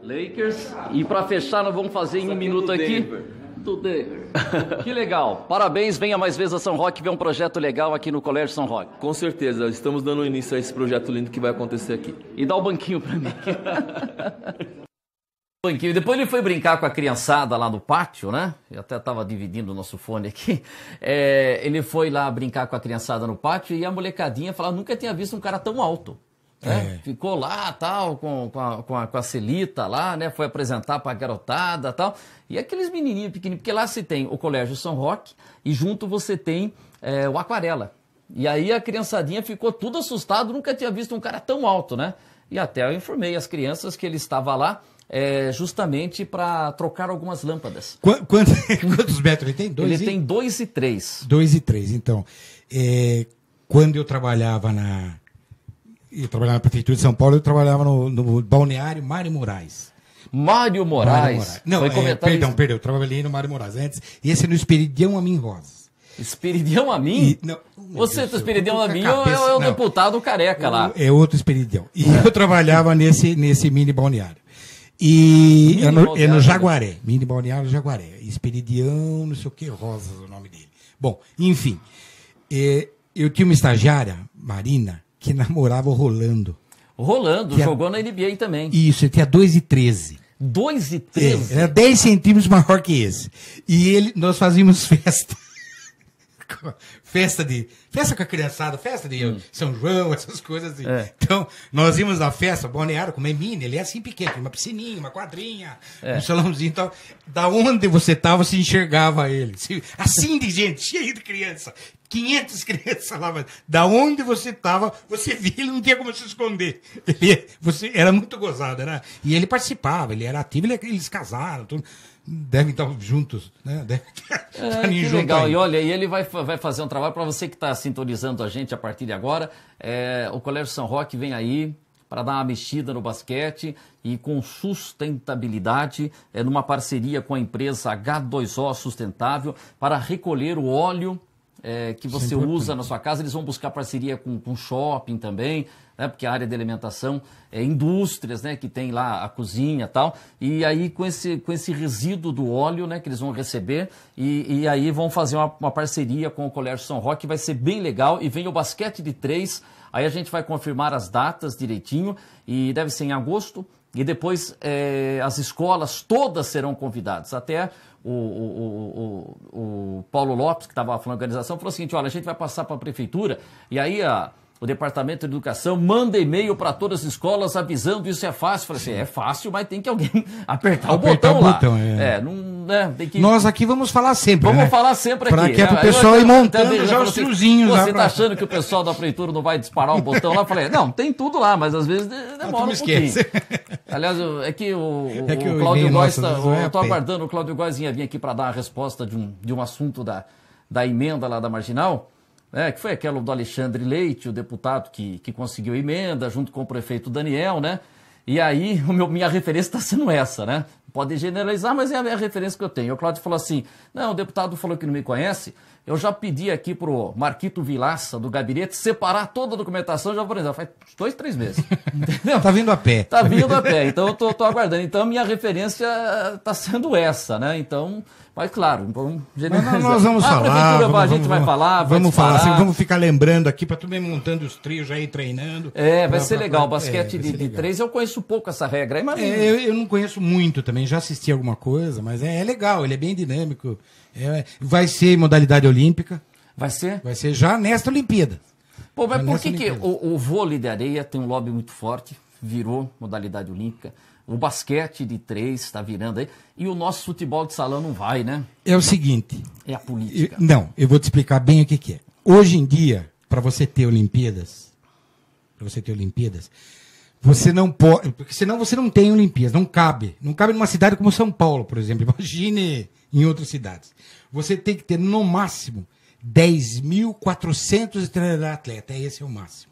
Lakers. E para fechar, nós vamos fazer em um é minuto aqui. Do Denver. que legal. Parabéns, venha mais vezes a São Roque ver um projeto legal aqui no Colégio São Roque. Com certeza, estamos dando início a esse projeto lindo que vai acontecer aqui. E dá o um banquinho para mim. banquinho. Depois ele foi brincar com a criançada lá no pátio, né? Eu até estava dividindo o nosso fone aqui. É, ele foi lá brincar com a criançada no pátio e a molecadinha falou: nunca tinha visto um cara tão alto. É. Né? É. Ficou lá, tal, com, com, a, com, a, com a Celita lá, né? Foi apresentar para a garotada, tal. E aqueles menininhos pequenininhos, porque lá se tem o Colégio São Roque e junto você tem é, o Aquarela. E aí a criançadinha ficou tudo assustado, nunca tinha visto um cara tão alto, né? E até eu informei as crianças que ele estava lá é, justamente para trocar algumas lâmpadas. quantos metros ele tem? Dois ele e... tem dois e três dois e três então. É, quando eu trabalhava na, e trabalhava na Prefeitura de São Paulo, eu trabalhava no, no balneário Mário Moraes. Mário Moraes. Mário Moraes. Não, Foi é, perdão, perdão, eu trabalhei no Mário Moraes antes, e esse é no Esperidião Amin Rosas. Esperidião a mim? E, não, Você, Deus, é Esperidião a mim é, o não, deputado careca lá. É outro Esperidião. E eu trabalhava nesse, nesse mini balneário. E mini é é no, balneário. no Jaguaré, mini balneário Jaguaré. Esperidião, não sei o que, Rosas é o nome dele. Bom, enfim. Eh, eu tinha uma estagiária, Marina, que namorava o Rolando. Rolando que é- jogou a... na NBA também. Isso, ele tinha 2 e 13. 2 e 13? É, era 10 centímetros maior que esse. E ele, nós fazíamos festa. festa de festa com a criançada, festa de hum. São João, essas coisas assim. É. Então, nós íamos na festa, balneário, como é mini, ele é assim pequeno, uma piscininha, uma quadrinha, é. um salãozinho e tal. Da onde você estava, se enxergava ele. Assim de gente, cheio de criança. 500 crianças lá, mas da onde você estava, você via, ele não tinha como se esconder. Ele, é, você, era muito gozado, né? E ele participava, ele era ativo, ele, é, eles casaram, tudo devem estar juntos, né? Deve... estar é, junto legal. Aí. E olha, e ele vai, vai fazer um trabalho para você que está sintonizando a gente a partir de agora. É, o Colégio São Roque vem aí para dar uma mexida no basquete e com sustentabilidade, é numa parceria com a empresa H2O Sustentável para recolher o óleo é, que é você usa na sua casa, eles vão buscar parceria com, com shopping também, né, porque a área de alimentação é indústrias, né, que tem lá a cozinha e tal, e aí com esse, com esse resíduo do óleo, né, que eles vão receber, e, e aí vão fazer uma, uma parceria com o Colégio São Roque, vai ser bem legal, e vem o basquete de três, aí a gente vai confirmar as datas direitinho, e deve ser em agosto, e depois é, as escolas todas serão convidadas, até o, o, o, o Paulo Lopes, que estava falando da organização, falou o seguinte: olha, a gente vai passar para a prefeitura, e aí a o Departamento de Educação manda e-mail para todas as escolas avisando isso é fácil. Falei assim, é fácil, mas tem que alguém apertar, apertar o botão o lá. é. é, não, né, tem que... Nós aqui vamos falar sempre. Vamos né? falar sempre pra aqui. Para que é o pessoal ir montando já, os fiozinhos. Assim, Você está achando que o pessoal da prefeitura não vai disparar o botão lá? Eu falei, é, não, tem tudo lá, mas às vezes demora não, um pouquinho. Aliás, é que o, é que o, Cláudio Góes, tá, eu estou aguardando o Cláudio Góes vir aqui para dar a resposta de um, de um assunto da, da emenda lá da Marginal né, que foi aquela do Alexandre Leite, o deputado que, que conseguiu emenda, junto com o prefeito Daniel, né? E aí, o meu, minha referência está sendo essa, né? Pode generalizar, mas é a minha referência que eu tenho. O Cláudio falou assim: não, o deputado falou que não me conhece, eu já pedi aqui pro Marquito Vilaça, do gabinete, separar toda a documentação, já, por exemplo, faz dois, três meses. Entendeu? tá vindo a pé. Tá vindo a pé, então eu tô, tô aguardando. Então minha referência eh, tá sendo essa, né? Então, mas claro, vamos generalizar. Mas nós vamos ah, a falar. Vamos, a gente vamos, vai falar, vai Vamos falar, assim, vamos ficar lembrando aqui para tudo bem montando os trios aí, treinando. É, vai pra, ser pra, legal. Pra, basquete é, de, legal. de três, eu conheço pouco essa regra aí, É, eu, eu, não conheço muito também, já assisti alguma coisa, mas é, é legal, ele é bem dinâmico. É, vai ser modalidade olímpica. Vai ser? Vai ser já nesta Olimpíada. Pô, mas já por que, que o, o vôlei de areia tem um lobby muito forte, virou modalidade olímpica? O basquete de três está virando aí. E o nosso futebol de salão não vai, né? É o seguinte. É a política. Eu, não, eu vou te explicar bem o que, que é. Hoje em dia, para você ter Olimpíadas, para você ter Olimpíadas, você não pode. Porque senão você não tem Olimpíadas, não cabe. Não cabe numa cidade como São Paulo, por exemplo. Imagine em outras cidades. Você tem que ter, no máximo, 10.400 atletas. É esse é o máximo.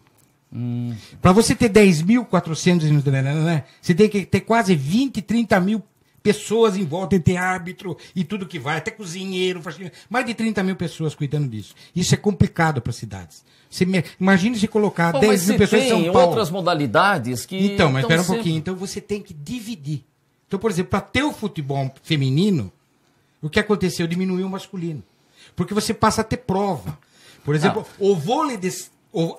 Hum. Para você ter 10.400, né? você tem que ter quase 20, 30 mil pessoas em volta, entre árbitro e tudo que vai, até cozinheiro, faxineiro, mais de 30 mil pessoas cuidando disso. Isso é complicado para cidades. me... Imagina se colocar Pô, 10 mil pessoas em São Paulo. outras modalidades que. Então, mas então espera sempre... um pouquinho. Então você tem que dividir. Então, por exemplo, para ter o futebol feminino, o que aconteceu? Diminuiu o masculino. Porque você passa a ter prova. Por exemplo, ah. o vôlei, de,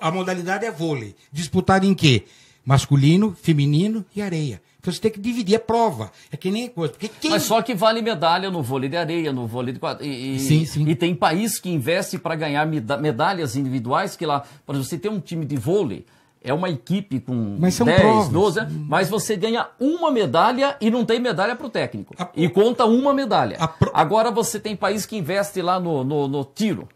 a modalidade é vôlei. Disputado em quê? Masculino, feminino e areia. Então você tem que dividir a prova. É que nem coisa. Quem... Mas só que vale medalha no vôlei de areia, no vôlei de quadra. E, sim, sim. e tem país que investe para ganhar medalhas individuais, que lá, por exemplo, você tem um time de vôlei, é uma equipe com mas 10, provas. 12, mas você ganha uma medalha e não tem medalha para o técnico. A... E conta uma medalha. Pro... Agora você tem país que investe lá no, no, no tiro.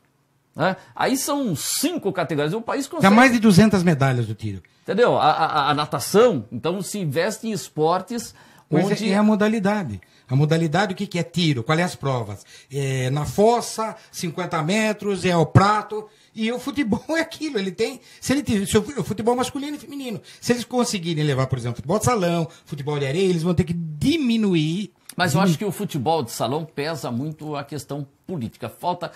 Né? Aí são cinco categorias. O país consegue. Dá mais de 200 medalhas do tiro. Entendeu? A, a, a natação, então se investe em esportes. Mas é, onde... é a modalidade. A modalidade, o que, que é tiro? Qual é as provas? É na fossa, 50 metros, é ao prato. E o futebol é aquilo, ele tem. Se ele tiver, se o futebol masculino e feminino. Se eles conseguirem levar, por exemplo, futebol de salão, futebol de areia, eles vão ter que diminuir. Mas eu acho que o futebol de salão pesa muito a questão política. Falta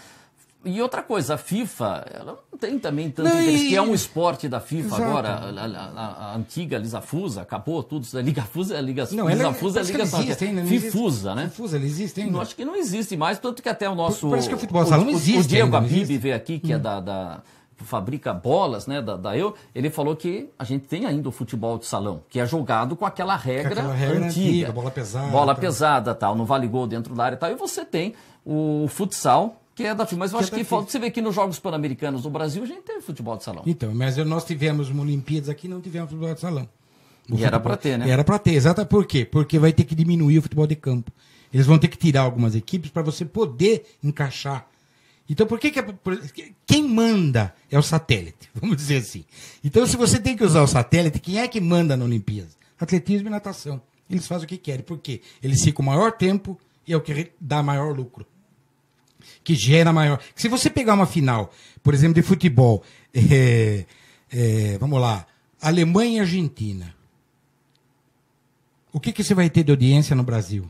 e outra coisa, a FIFA, ela não tem também tanto não, interesse, e... que é um esporte da FIFA Exato. agora, a, a, a, antiga Lisa Fusa, acabou tudo, a Liga Fusa, a Liga não, Lisa ela, Fusa, a Liga ela existe, ainda, Fifusa, né? Fifusa, ela existe ainda. Eu acho que não existe mais, tanto que até o nosso... Parece que o futebol salão não existe O Diego Abib veio aqui, que é hum. é da, da fabrica bolas, né, da, da, eu, ele falou que a gente tem ainda o futebol de salão, que é jogado com aquela regra, aquela regra antiga, antiga, bola pesada, bola tal. Tá. pesada, tal, não vale gol dentro da área, tal. E você tem o futsal, queda é firme. Mas eu queda é acho que falta. Você vê que nos Jogos Pan-Americanos do Brasil a gente teve futebol de salão. Então, mas nós tivemos Olimpíadas aqui não tivemos futebol de salão. O e era para ter, né? Era para ter, exato. Por quê? Porque vai ter que diminuir o futebol de campo. Eles vão ter que tirar algumas equipes para você poder encaixar. Então, por que, que é quem manda é o satélite, vamos dizer assim. Então, se você tem que usar o satélite, quem é que manda na Olimpíada? Atletismo e natação. Eles fazem o que querem. Por quê? Eles ficam o maior tempo e é o que dá maior lucro que gera maior. Se você pegar uma final, por exemplo, de futebol, é, é, vamos lá, Alemanha e Argentina. O que, que você vai ter de audiência no Brasil?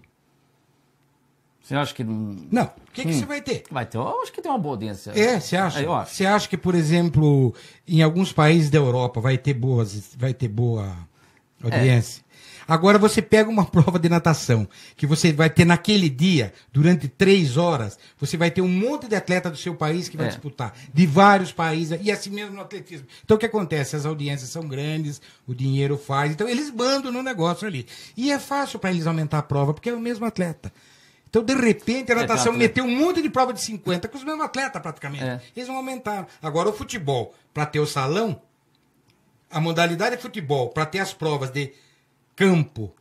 Você acha que. Não, o que, que hum. você vai ter? Vai ter, eu acho que tem uma boa audiência. É, você acha? Eu acho. Você acha que, por exemplo, em alguns países da Europa vai ter boas, vai ter boa é, audiência? Agora você pega uma prova de natação, que você vai ter naquele dia, durante três horas, você vai ter um monte de atleta do seu país que vai é. disputar, de vários países, e assim mesmo no atletismo. Então o que acontece? As audiências são grandes, o dinheiro faz, então eles mandam no negócio ali. E é fácil para eles aumentar a prova, porque é o mesmo atleta. Então, de repente, a é natação é, meteu um monte de prova de 50 com os mesmos atletas, praticamente. É. Eles vão aumentar Agora, o futebol, para ter o salão, a modalidade de futebol, para ter as provas de campo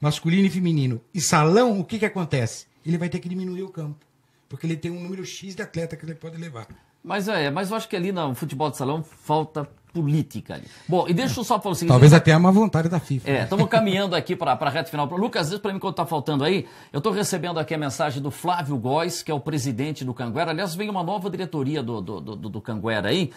masculino e feminino e salão, o que, que acontece? Ele vai ter que diminuir o campo, porque ele tem um número X de atleta que ele pode levar. Mas é, mas eu acho que ali no futebol de salão falta política ali. Bom, e deixa eu só falar o seguinte. Talvez até uma vontade da FIFA. É, estamos né? caminhando aqui para a reta final. Lucas, diz para mim quando está faltando aí. Eu estou recebendo aqui a mensagem do Flávio Góes, que é o presidente do Canguera. Aliás, vem uma nova diretoria do, do, do, do Canguera aí.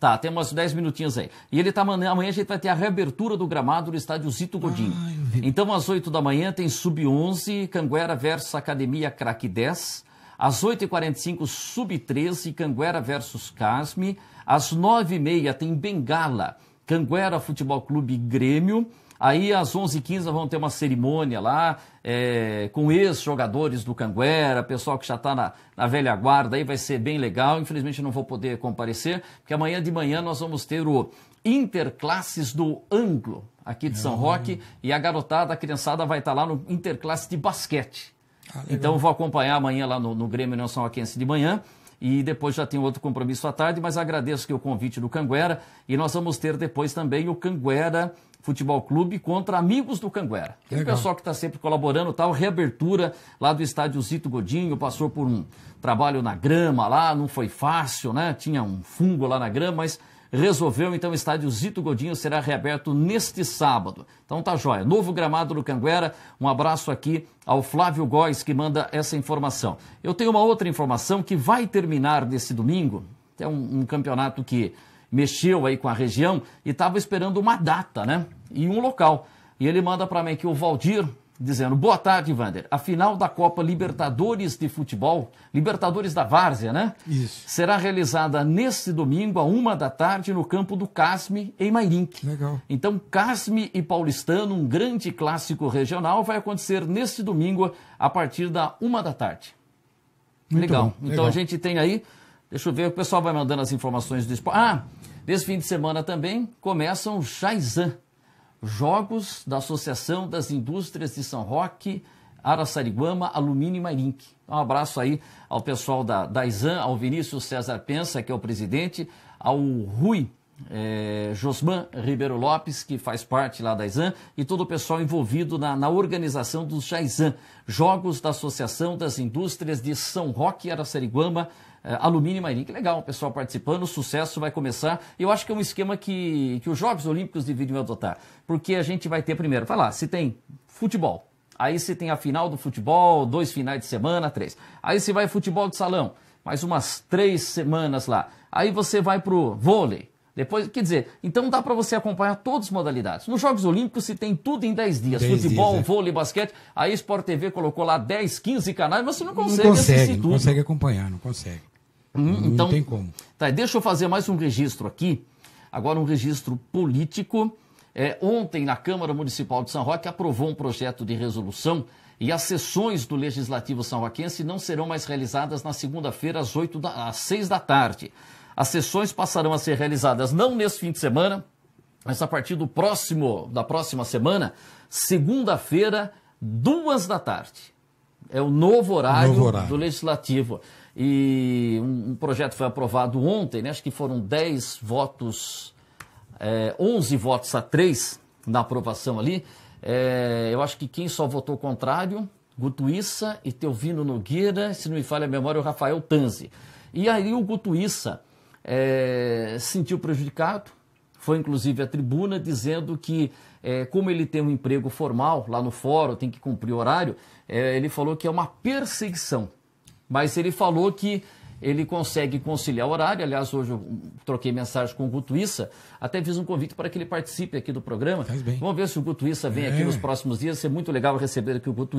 Tá, tem umas 10 minutinhos aí. E ele tá amanhã, amanhã a gente vai ter a reabertura do gramado do estádio Zito Godinho. Ai, então, às 8 da manhã tem Sub-11, Canguera versus Academia Craque 10. Às 8h45, Sub-13, Canguera versus Casme. Às 9h30 tem Bengala, Canguera Futebol Clube Grêmio. Aí às 11h15 vão ter uma cerimônia lá é, com ex-jogadores do Canguera, pessoal que já está na, na velha guarda, aí vai ser bem legal. Infelizmente não vou poder comparecer, porque amanhã de manhã nós vamos ter o Interclasses do Anglo, aqui de São hum. Roque, e a garotada, a criançada vai estar tá lá no Interclasse de Basquete. Ah, então vou acompanhar amanhã lá no, no Grêmio União São Roquense de manhã e depois já tem outro compromisso à tarde, mas agradeço que o convite do Canguera e nós vamos ter depois também o Canguera Futebol Clube contra Amigos do Canguera. Tem pessoal que está sempre colaborando, tal, reabertura lá do estádio Zito Godinho, passou por um trabalho na grama lá, não foi fácil, né? Tinha um fungo lá na grama, mas resolveu, então o estádio Zito Godinho será reaberto neste sábado. Então tá jóia. Novo gramado do Canguera. Um abraço aqui ao Flávio Góes que manda essa informação. Eu tenho uma outra informação que vai terminar nesse domingo. É um, um campeonato que mexeu aí com a região e estava esperando uma data, né? E um local. E ele manda para mim que o Valdir dizendo: "Boa tarde, Vander. A final da Copa Libertadores de futebol, Libertadores da Várzea, né? Isso. Será realizada neste domingo a uma da tarde no campo do Casme em Mairink. Legal. Então, Casme e Paulistano, um grande clássico regional, vai acontecer neste domingo a partir da uma da tarde. Muito legal. Bom, então legal. a gente tem aí. Deixa eu ver, o pessoal vai mandando as informações do esporte. Ah, Nesse fim de semana também começam o Jaizan, Jogos da Associação das Indústrias de São Roque, Araçariguama, Alumínio e Mairink. Um abraço aí ao pessoal da, da Izan, ao Vinícius César Pensa, que é o presidente, ao Rui é, Josman Ribeiro Lopes, que faz parte lá da Izan, e todo o pessoal envolvido na, na organização dos Jaizan, Jogos da Associação das Indústrias de São Roque, Araçariguama, é, alumínio e que Legal, o pessoal participando, o sucesso vai começar. Eu acho que é um esquema que, que os Jogos Olímpicos deveriam adotar, porque a gente vai ter primeiro, vai lá, se tem futebol, aí se tem a final do futebol, dois finais de semana, três. Aí se vai futebol de salão, mais umas três semanas lá. Aí você vai pro vôlei, depois, quer dizer, então dá para você acompanhar todas as modalidades. Nos Jogos Olímpicos se tem tudo em 10 dias: futebol, dias, é. vôlei, basquete. A Sport TV colocou lá 10, 15 canais, mas você não consegue, não consegue assistir não tudo. Não consegue acompanhar, não consegue. Hum, não então, tem como. Tá, deixa eu fazer mais um registro aqui, agora um registro político. É, ontem, na Câmara Municipal de São Roque, aprovou um projeto de resolução e as sessões do Legislativo São Roquense não serão mais realizadas na segunda-feira, às, 8 da, às seis da tarde. As sessões passarão a ser realizadas não nesse fim de semana, mas a partir do próximo, da próxima semana, segunda-feira, duas da tarde. É o novo horário, novo horário. do Legislativo. E um, um projeto foi aprovado ontem, né? acho que foram 10 votos, é, eh, 11 votos a 3 na aprovação ali. É, eu acho que quem só votou contrário, Gutuíça e Teovino Nogueira, se não me falha a memória, o Rafael Tanzi. E aí o Gutuíça é, eh, sentiu prejudicado, foi inclusive à tribuna dizendo que, é, como ele tem um emprego formal lá no fórum, tem que cumprir horário, é, ele falou que é uma perseguição mas ele falou que ele consegue conciliar o horário. Aliás, hoje eu troquei mensagem com o Guto até fiz um convite para que ele participe aqui do programa. Vamos ver se o Guto vem é. aqui nos próximos dias. ser muito legal receber aqui o Guto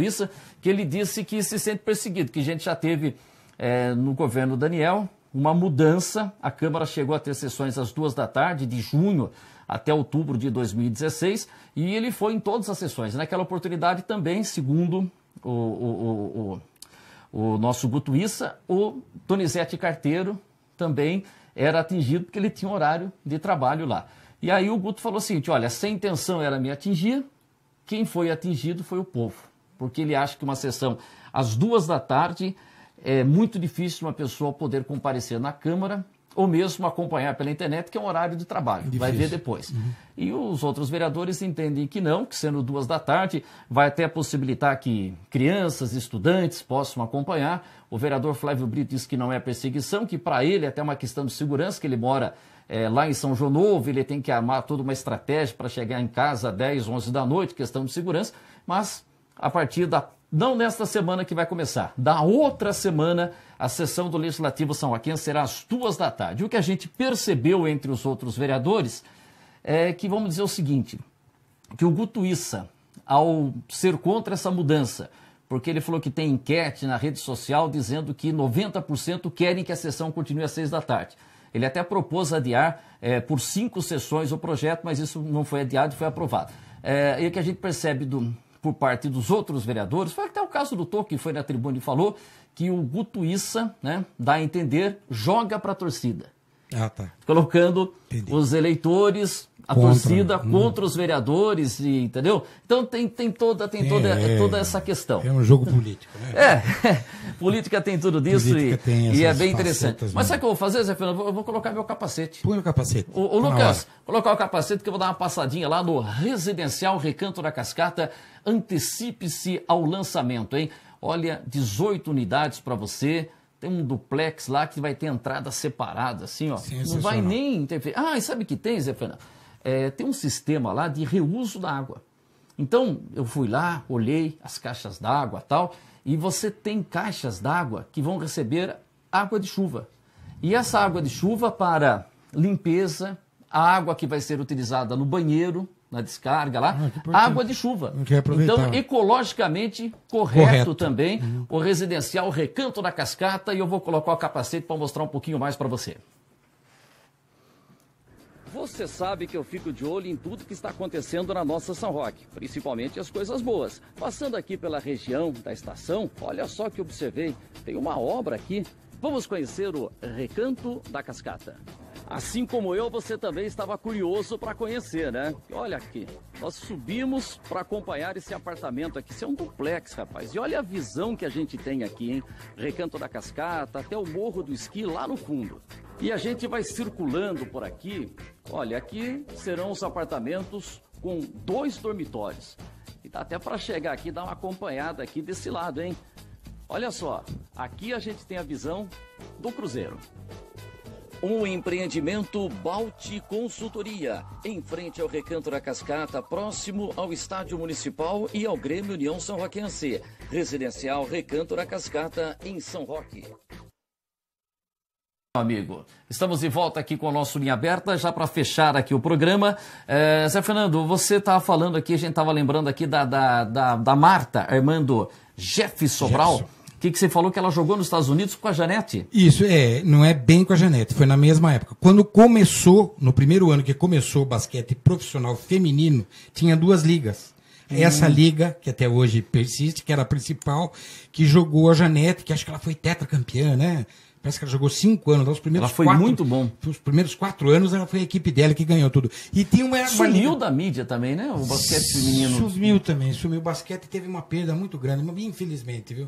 que ele disse que se sente perseguido, que a gente já teve é, no governo Daniel uma mudança. A Câmara chegou a ter sessões às duas da tarde, de junho até outubro de 2016, e ele foi em todas as sessões. Naquela oportunidade também, segundo o, o, o o nosso Guto Issa, o Donizete Carteiro também era atingido porque ele tinha um horário de trabalho lá. E aí o Guto falou o seguinte: olha, sem intenção era me atingir, quem foi atingido foi o povo, porque ele acha que uma sessão às duas da tarde é muito difícil uma pessoa poder comparecer na Câmara ou mesmo acompanhar pela internet, que é um horário de trabalho, Difícil. vai ver depois. Uhum. E os outros vereadores entendem que não, que sendo duas da tarde, vai até possibilitar que crianças, estudantes possam acompanhar. O vereador Flávio Brito diz que não é perseguição, que para ele é até uma questão de segurança, que ele mora é, lá em São João Novo, ele tem que armar toda uma estratégia para chegar em casa às 10, 11 da noite, questão de segurança, mas a partir da não nesta semana que vai começar, da outra semana, a sessão do Legislativo São Joaquim será às duas da tarde. O que a gente percebeu entre os outros vereadores é que, vamos dizer o seguinte, que o Guto Issa, ao ser contra essa mudança, porque ele falou que tem enquete na rede social dizendo que 90% querem que a sessão continue às seis da tarde. Ele até propôs adiar é, por cinco sessões o projeto, mas isso não foi adiado e foi aprovado. É, e o que a gente percebe do, por parte dos outros vereadores. Foi até o caso do Tô, que foi na tribuna e falou que o Guto Issa, né, dá a entender, joga para a torcida. Ah, tá. Colocando Entendi. os eleitores, a contra. torcida hum. contra os vereadores, e, entendeu? Então tem, tem, toda, tem toda, é, toda essa questão. É um jogo político. Né? É, política tem tudo disso e, tem e é bem interessante. Mesmo. Mas né? sabe o que eu vou fazer, Zé Fernando? Eu vou colocar meu capacete. Põe o capacete. O, o Lucas, colocar o capacete que eu vou dar uma passadinha lá no Residencial Recanto da Cascata. Antecipe-se ao lançamento, hein? Olha, 18 unidades para você tem um duplex lá que vai ter entrada separada, assim, ó. Não vai nem interferir. Ah, e sabe o que tem, Zé Fernando? É, tem um sistema lá de reuso da água. Então, eu fui lá, olhei as caixas d'água tal, e você tem caixas d'água que vão receber água de chuva. E essa água de chuva para limpeza, a água que vai ser utilizada no banheiro, na descarga lá, ah, água de chuva. Então, ecologicamente correto, correto. também, uhum. o residencial Recanto da Cascata, e eu vou colocar o capacete para mostrar um pouquinho mais para você. Você sabe que eu fico de olho em tudo que está acontecendo na nossa São Roque, principalmente as coisas boas. Passando aqui pela região da estação, olha só que observei, tem uma obra aqui. Vamos conhecer o Recanto da Cascata. Assim como eu, você também estava curioso para conhecer, né? Olha aqui, nós subimos para acompanhar esse apartamento aqui. Isso é um duplex, rapaz. E olha a visão que a gente tem aqui, hein? Recanto da Cascata, até o Morro do Esqui lá no fundo. E a gente vai circulando por aqui. Olha, aqui serão os apartamentos com dois dormitórios. E dá até para chegar aqui e dar uma acompanhada aqui desse lado, hein? Olha só, aqui a gente tem a visão do Cruzeiro. Um empreendimento Balti Consultoria, em frente ao Recanto da Cascata, próximo ao Estádio Municipal e ao Grêmio União São Roquense. Residencial Recanto da Cascata, em São Roque. Amigo, estamos de volta aqui com o nosso Linha Aberta, já para fechar aqui o programa. É, Zé Fernando, você estava tá falando aqui, a gente estava lembrando aqui da, da, da, da Marta, a irmã do Jeff Sobral. Jefferson que, que você falou que ela jogou nos Estados Unidos com a Janete. Isso, é, não é bem com a Janete, foi na mesma época. Quando começou, no primeiro ano que começou o basquete profissional feminino, tinha duas ligas. Hum. Essa liga, que até hoje persiste, que era a principal, que jogou a Janete, que acho que ela foi tetracampeã, né? Parece que ela jogou cinco anos. Os primeiros ela foi quatro, muito bom. Os primeiros quatro anos ela foi a equipe dela que ganhou tudo. E tem uma. Sumiu uma... da mídia também, né? O basquete feminino. Sumiu também, sumiu. O basquete teve uma perda muito grande, infelizmente, viu?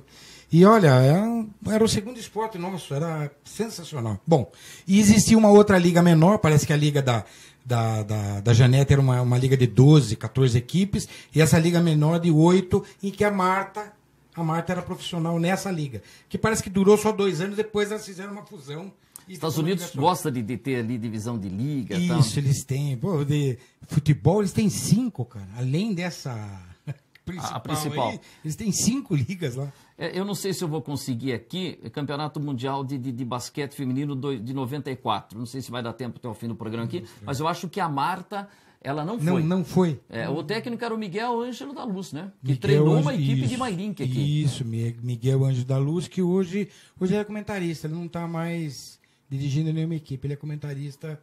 E olha, é era o segundo esporte nosso, era sensacional. Bom, e existia uma outra liga menor, parece que a liga da, da, da, da Janete era uma, uma liga de 12, 14 equipes, e essa liga menor de 8, em que a Marta, a Marta era profissional nessa liga, que parece que durou só dois anos, depois elas fizeram uma fusão. Estados Unidos gosta de, de, ter ali divisão de liga. Isso, tal. eles têm. Pô, de futebol, eles têm cinco, cara. Além dessa principal. A principal. Aí, eles têm cinco ligas lá. É, eu não sei se eu vou conseguir aqui, é Campeonato Mundial de, de, de Basquete Feminino do, de 94. Não sei se vai dar tempo até o fim do programa aqui, uhum. mas eu acho que a Marta. Ela não foi. Não, não foi. É, o técnico era o Miguel Ângelo da Luz, né? Que Miguel treinou uma equipe isso, de Mairink aqui. Isso, Miguel Ângelo da Luz, que hoje, hoje é comentarista, ele não está mais dirigindo nenhuma equipe, ele é comentarista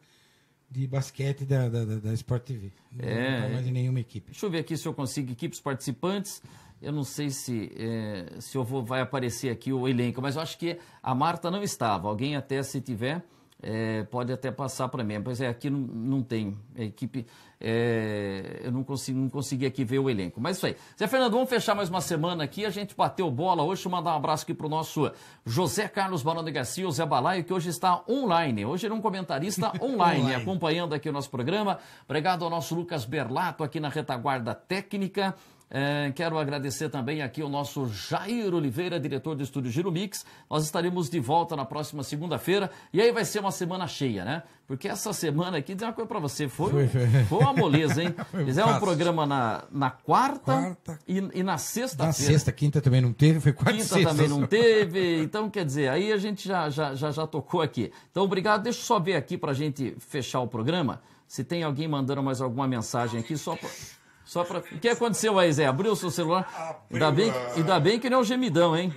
de basquete da, da, da Sport TV. Não é. Tá mais de nenhuma equipe. Deixa eu ver aqui se eu consigo equipes participantes. Eu não sei se, é, se eu vou, vai aparecer aqui o elenco, mas eu acho que a Marta não estava. Alguém até se tiver é, pode até passar para mim. mas é, aqui não, não tem. A equipe. É, eu não consegui, não consegui aqui ver o elenco. Mas isso aí. Zé Fernando, vamos fechar mais uma semana aqui. A gente bateu bola hoje. Mandar um abraço aqui para o nosso José Carlos Barão de Garcia, o Zé Balaio, que hoje está online. Hoje ele é um comentarista online, online. acompanhando aqui o nosso programa. Obrigado ao nosso Lucas Berlato aqui na retaguarda técnica. É, quero agradecer também aqui o nosso Jair Oliveira, diretor do Estúdio Giro Mix. Nós estaremos de volta na próxima segunda-feira e aí vai ser uma semana cheia, né? Porque essa semana aqui, dizer uma coisa para você, foi, foi uma moleza, hein? Fizeram um programa na, na quarta, quarta. E, e, na sexta-feira. Na sexta, quinta também não teve, foi quarta Quinta sexta. também não teve, então quer dizer, aí a gente já, já, já, já tocou aqui. Então obrigado, deixa eu só ver aqui para a gente fechar o programa, se tem alguém mandando mais alguma mensagem aqui, só Pra... Só para O que aconteceu aí, Zé? Abriu o seu celular? Ainda bem, ainda bem que não é um gemidão, hein?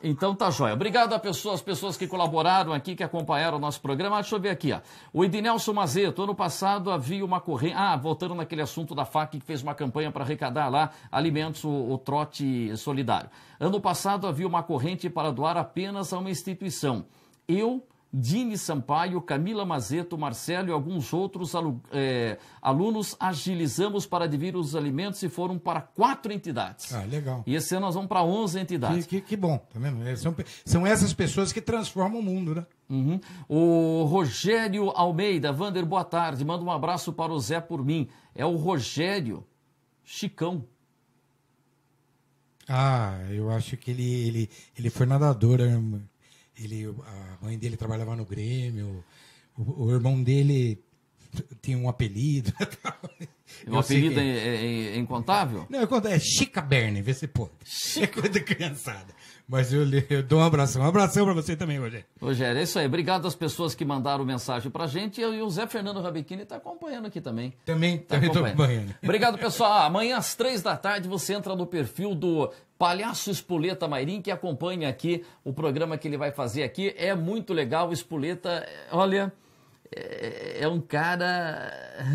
Então tá joia. Obrigado às pessoas, pessoas que colaboraram aqui, que acompanharam o nosso programa. deixa eu ver aqui, ó. O Ednelson Mazeto, ano passado havia uma corrente. Ah, voltando naquele assunto da FAC que fez uma campanha para arrecadar lá alimentos, o, o trote solidário. Ano passado havia uma corrente para doar apenas a uma instituição. Eu Dini Sampaio, Camila Mazeto, Marcelo e alguns outros alu é, alunos agilizamos para dividir os alimentos e foram para quatro entidades. Ah, legal. E esse ano nós vamos para 11 entidades. Que, que, que bom, tá vendo? É, são, são, essas pessoas que transformam o mundo, né? Uhum. O Rogério Almeida, Vander, boa tarde. Manda um abraço para o Zé por mim. É o Rogério Chicão. Ah, eu acho que ele, ele, ele foi nadador, né? Ele, a mãe dele trabalhava no Grêmio, o, o irmão dele tinha um apelido. Um apelido que... É, é, é, é, incontável? Não, é, é Chica Berne, vê se pode. É Chica. É coisa criançada. Mas eu, eu dou um abração. Um abração para você também, Rogério. Rogério, é isso aí. Obrigado às pessoas que mandaram mensagem para gente. E o Zé Fernando Rabecchini está acompanhando aqui também. Também está acompanhando. acompanhando. Obrigado, pessoal. Ah, amanhã às três da tarde você entra no perfil do Palhaço Espuleta Mairim, que acompanha aqui o programa que ele vai fazer aqui. É muito legal. O olha... É, é, um cara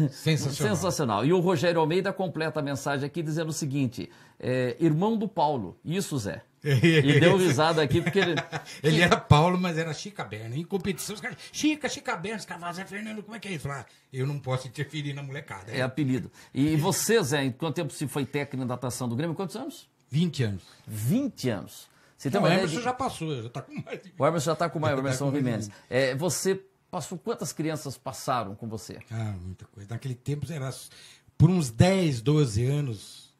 sensacional. sensacional. E o Rogério Almeida completa a mensagem aqui dizendo o seguinte: é, irmão do Paulo, isso Zé. e deu risada aqui porque ele. ele era Paulo, mas era Chica Berna. Em competição, os caras. Chica, Chica Berna, os caras Zé Fernando, como é que é isso? Ah, eu não posso interferir na molecada. É, é apelido. E você, Zé, em quanto tempo se foi técnico da natação do Grêmio? Quantos anos? 20 anos. 20 anos. Você não, o Emerson de... já passou, já está com mais. O Emerson já está com mais, o Emerson Jimenez. É, você Passou, quantas crianças passaram com você? Ah, muita coisa. Naquele tempo era por uns 10, 12 anos.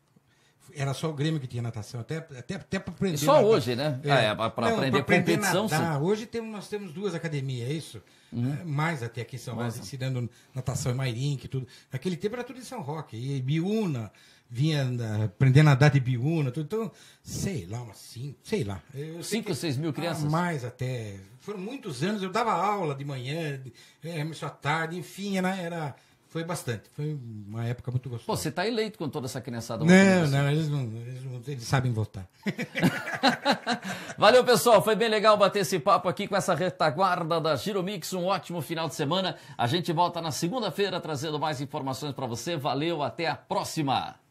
Era só o Grêmio que tinha natação, até, até, até para aprender. E só hoje, né? É, ah, é para aprender, aprender competição. Nadar. Sim. Hoje temos, nós temos duas academias, é isso? Uhum. É, mais até aqui em São Roque, ensinando natação em Mairink e tudo. Naquele tempo era tudo em São Roque, e Biúna, vinha aprendendo a nadar de biúna, tudo, então, sei lá, umas cinco, sei lá. Eu cinco ou seis mil crianças? Mais até. Foram muitos anos, eu dava aula de manhã, remissão é, à tarde, enfim, era, era, foi bastante. Foi uma época muito gostosa. Pô, você está eleito com toda essa criançada. Não, não, eles não, eles não, eles sabem votar. Valeu, pessoal. Foi bem legal bater esse papo aqui com essa retaguarda da Giro Mix, Um ótimo final de semana. A gente volta na segunda-feira trazendo mais informações para você. Valeu, até a próxima.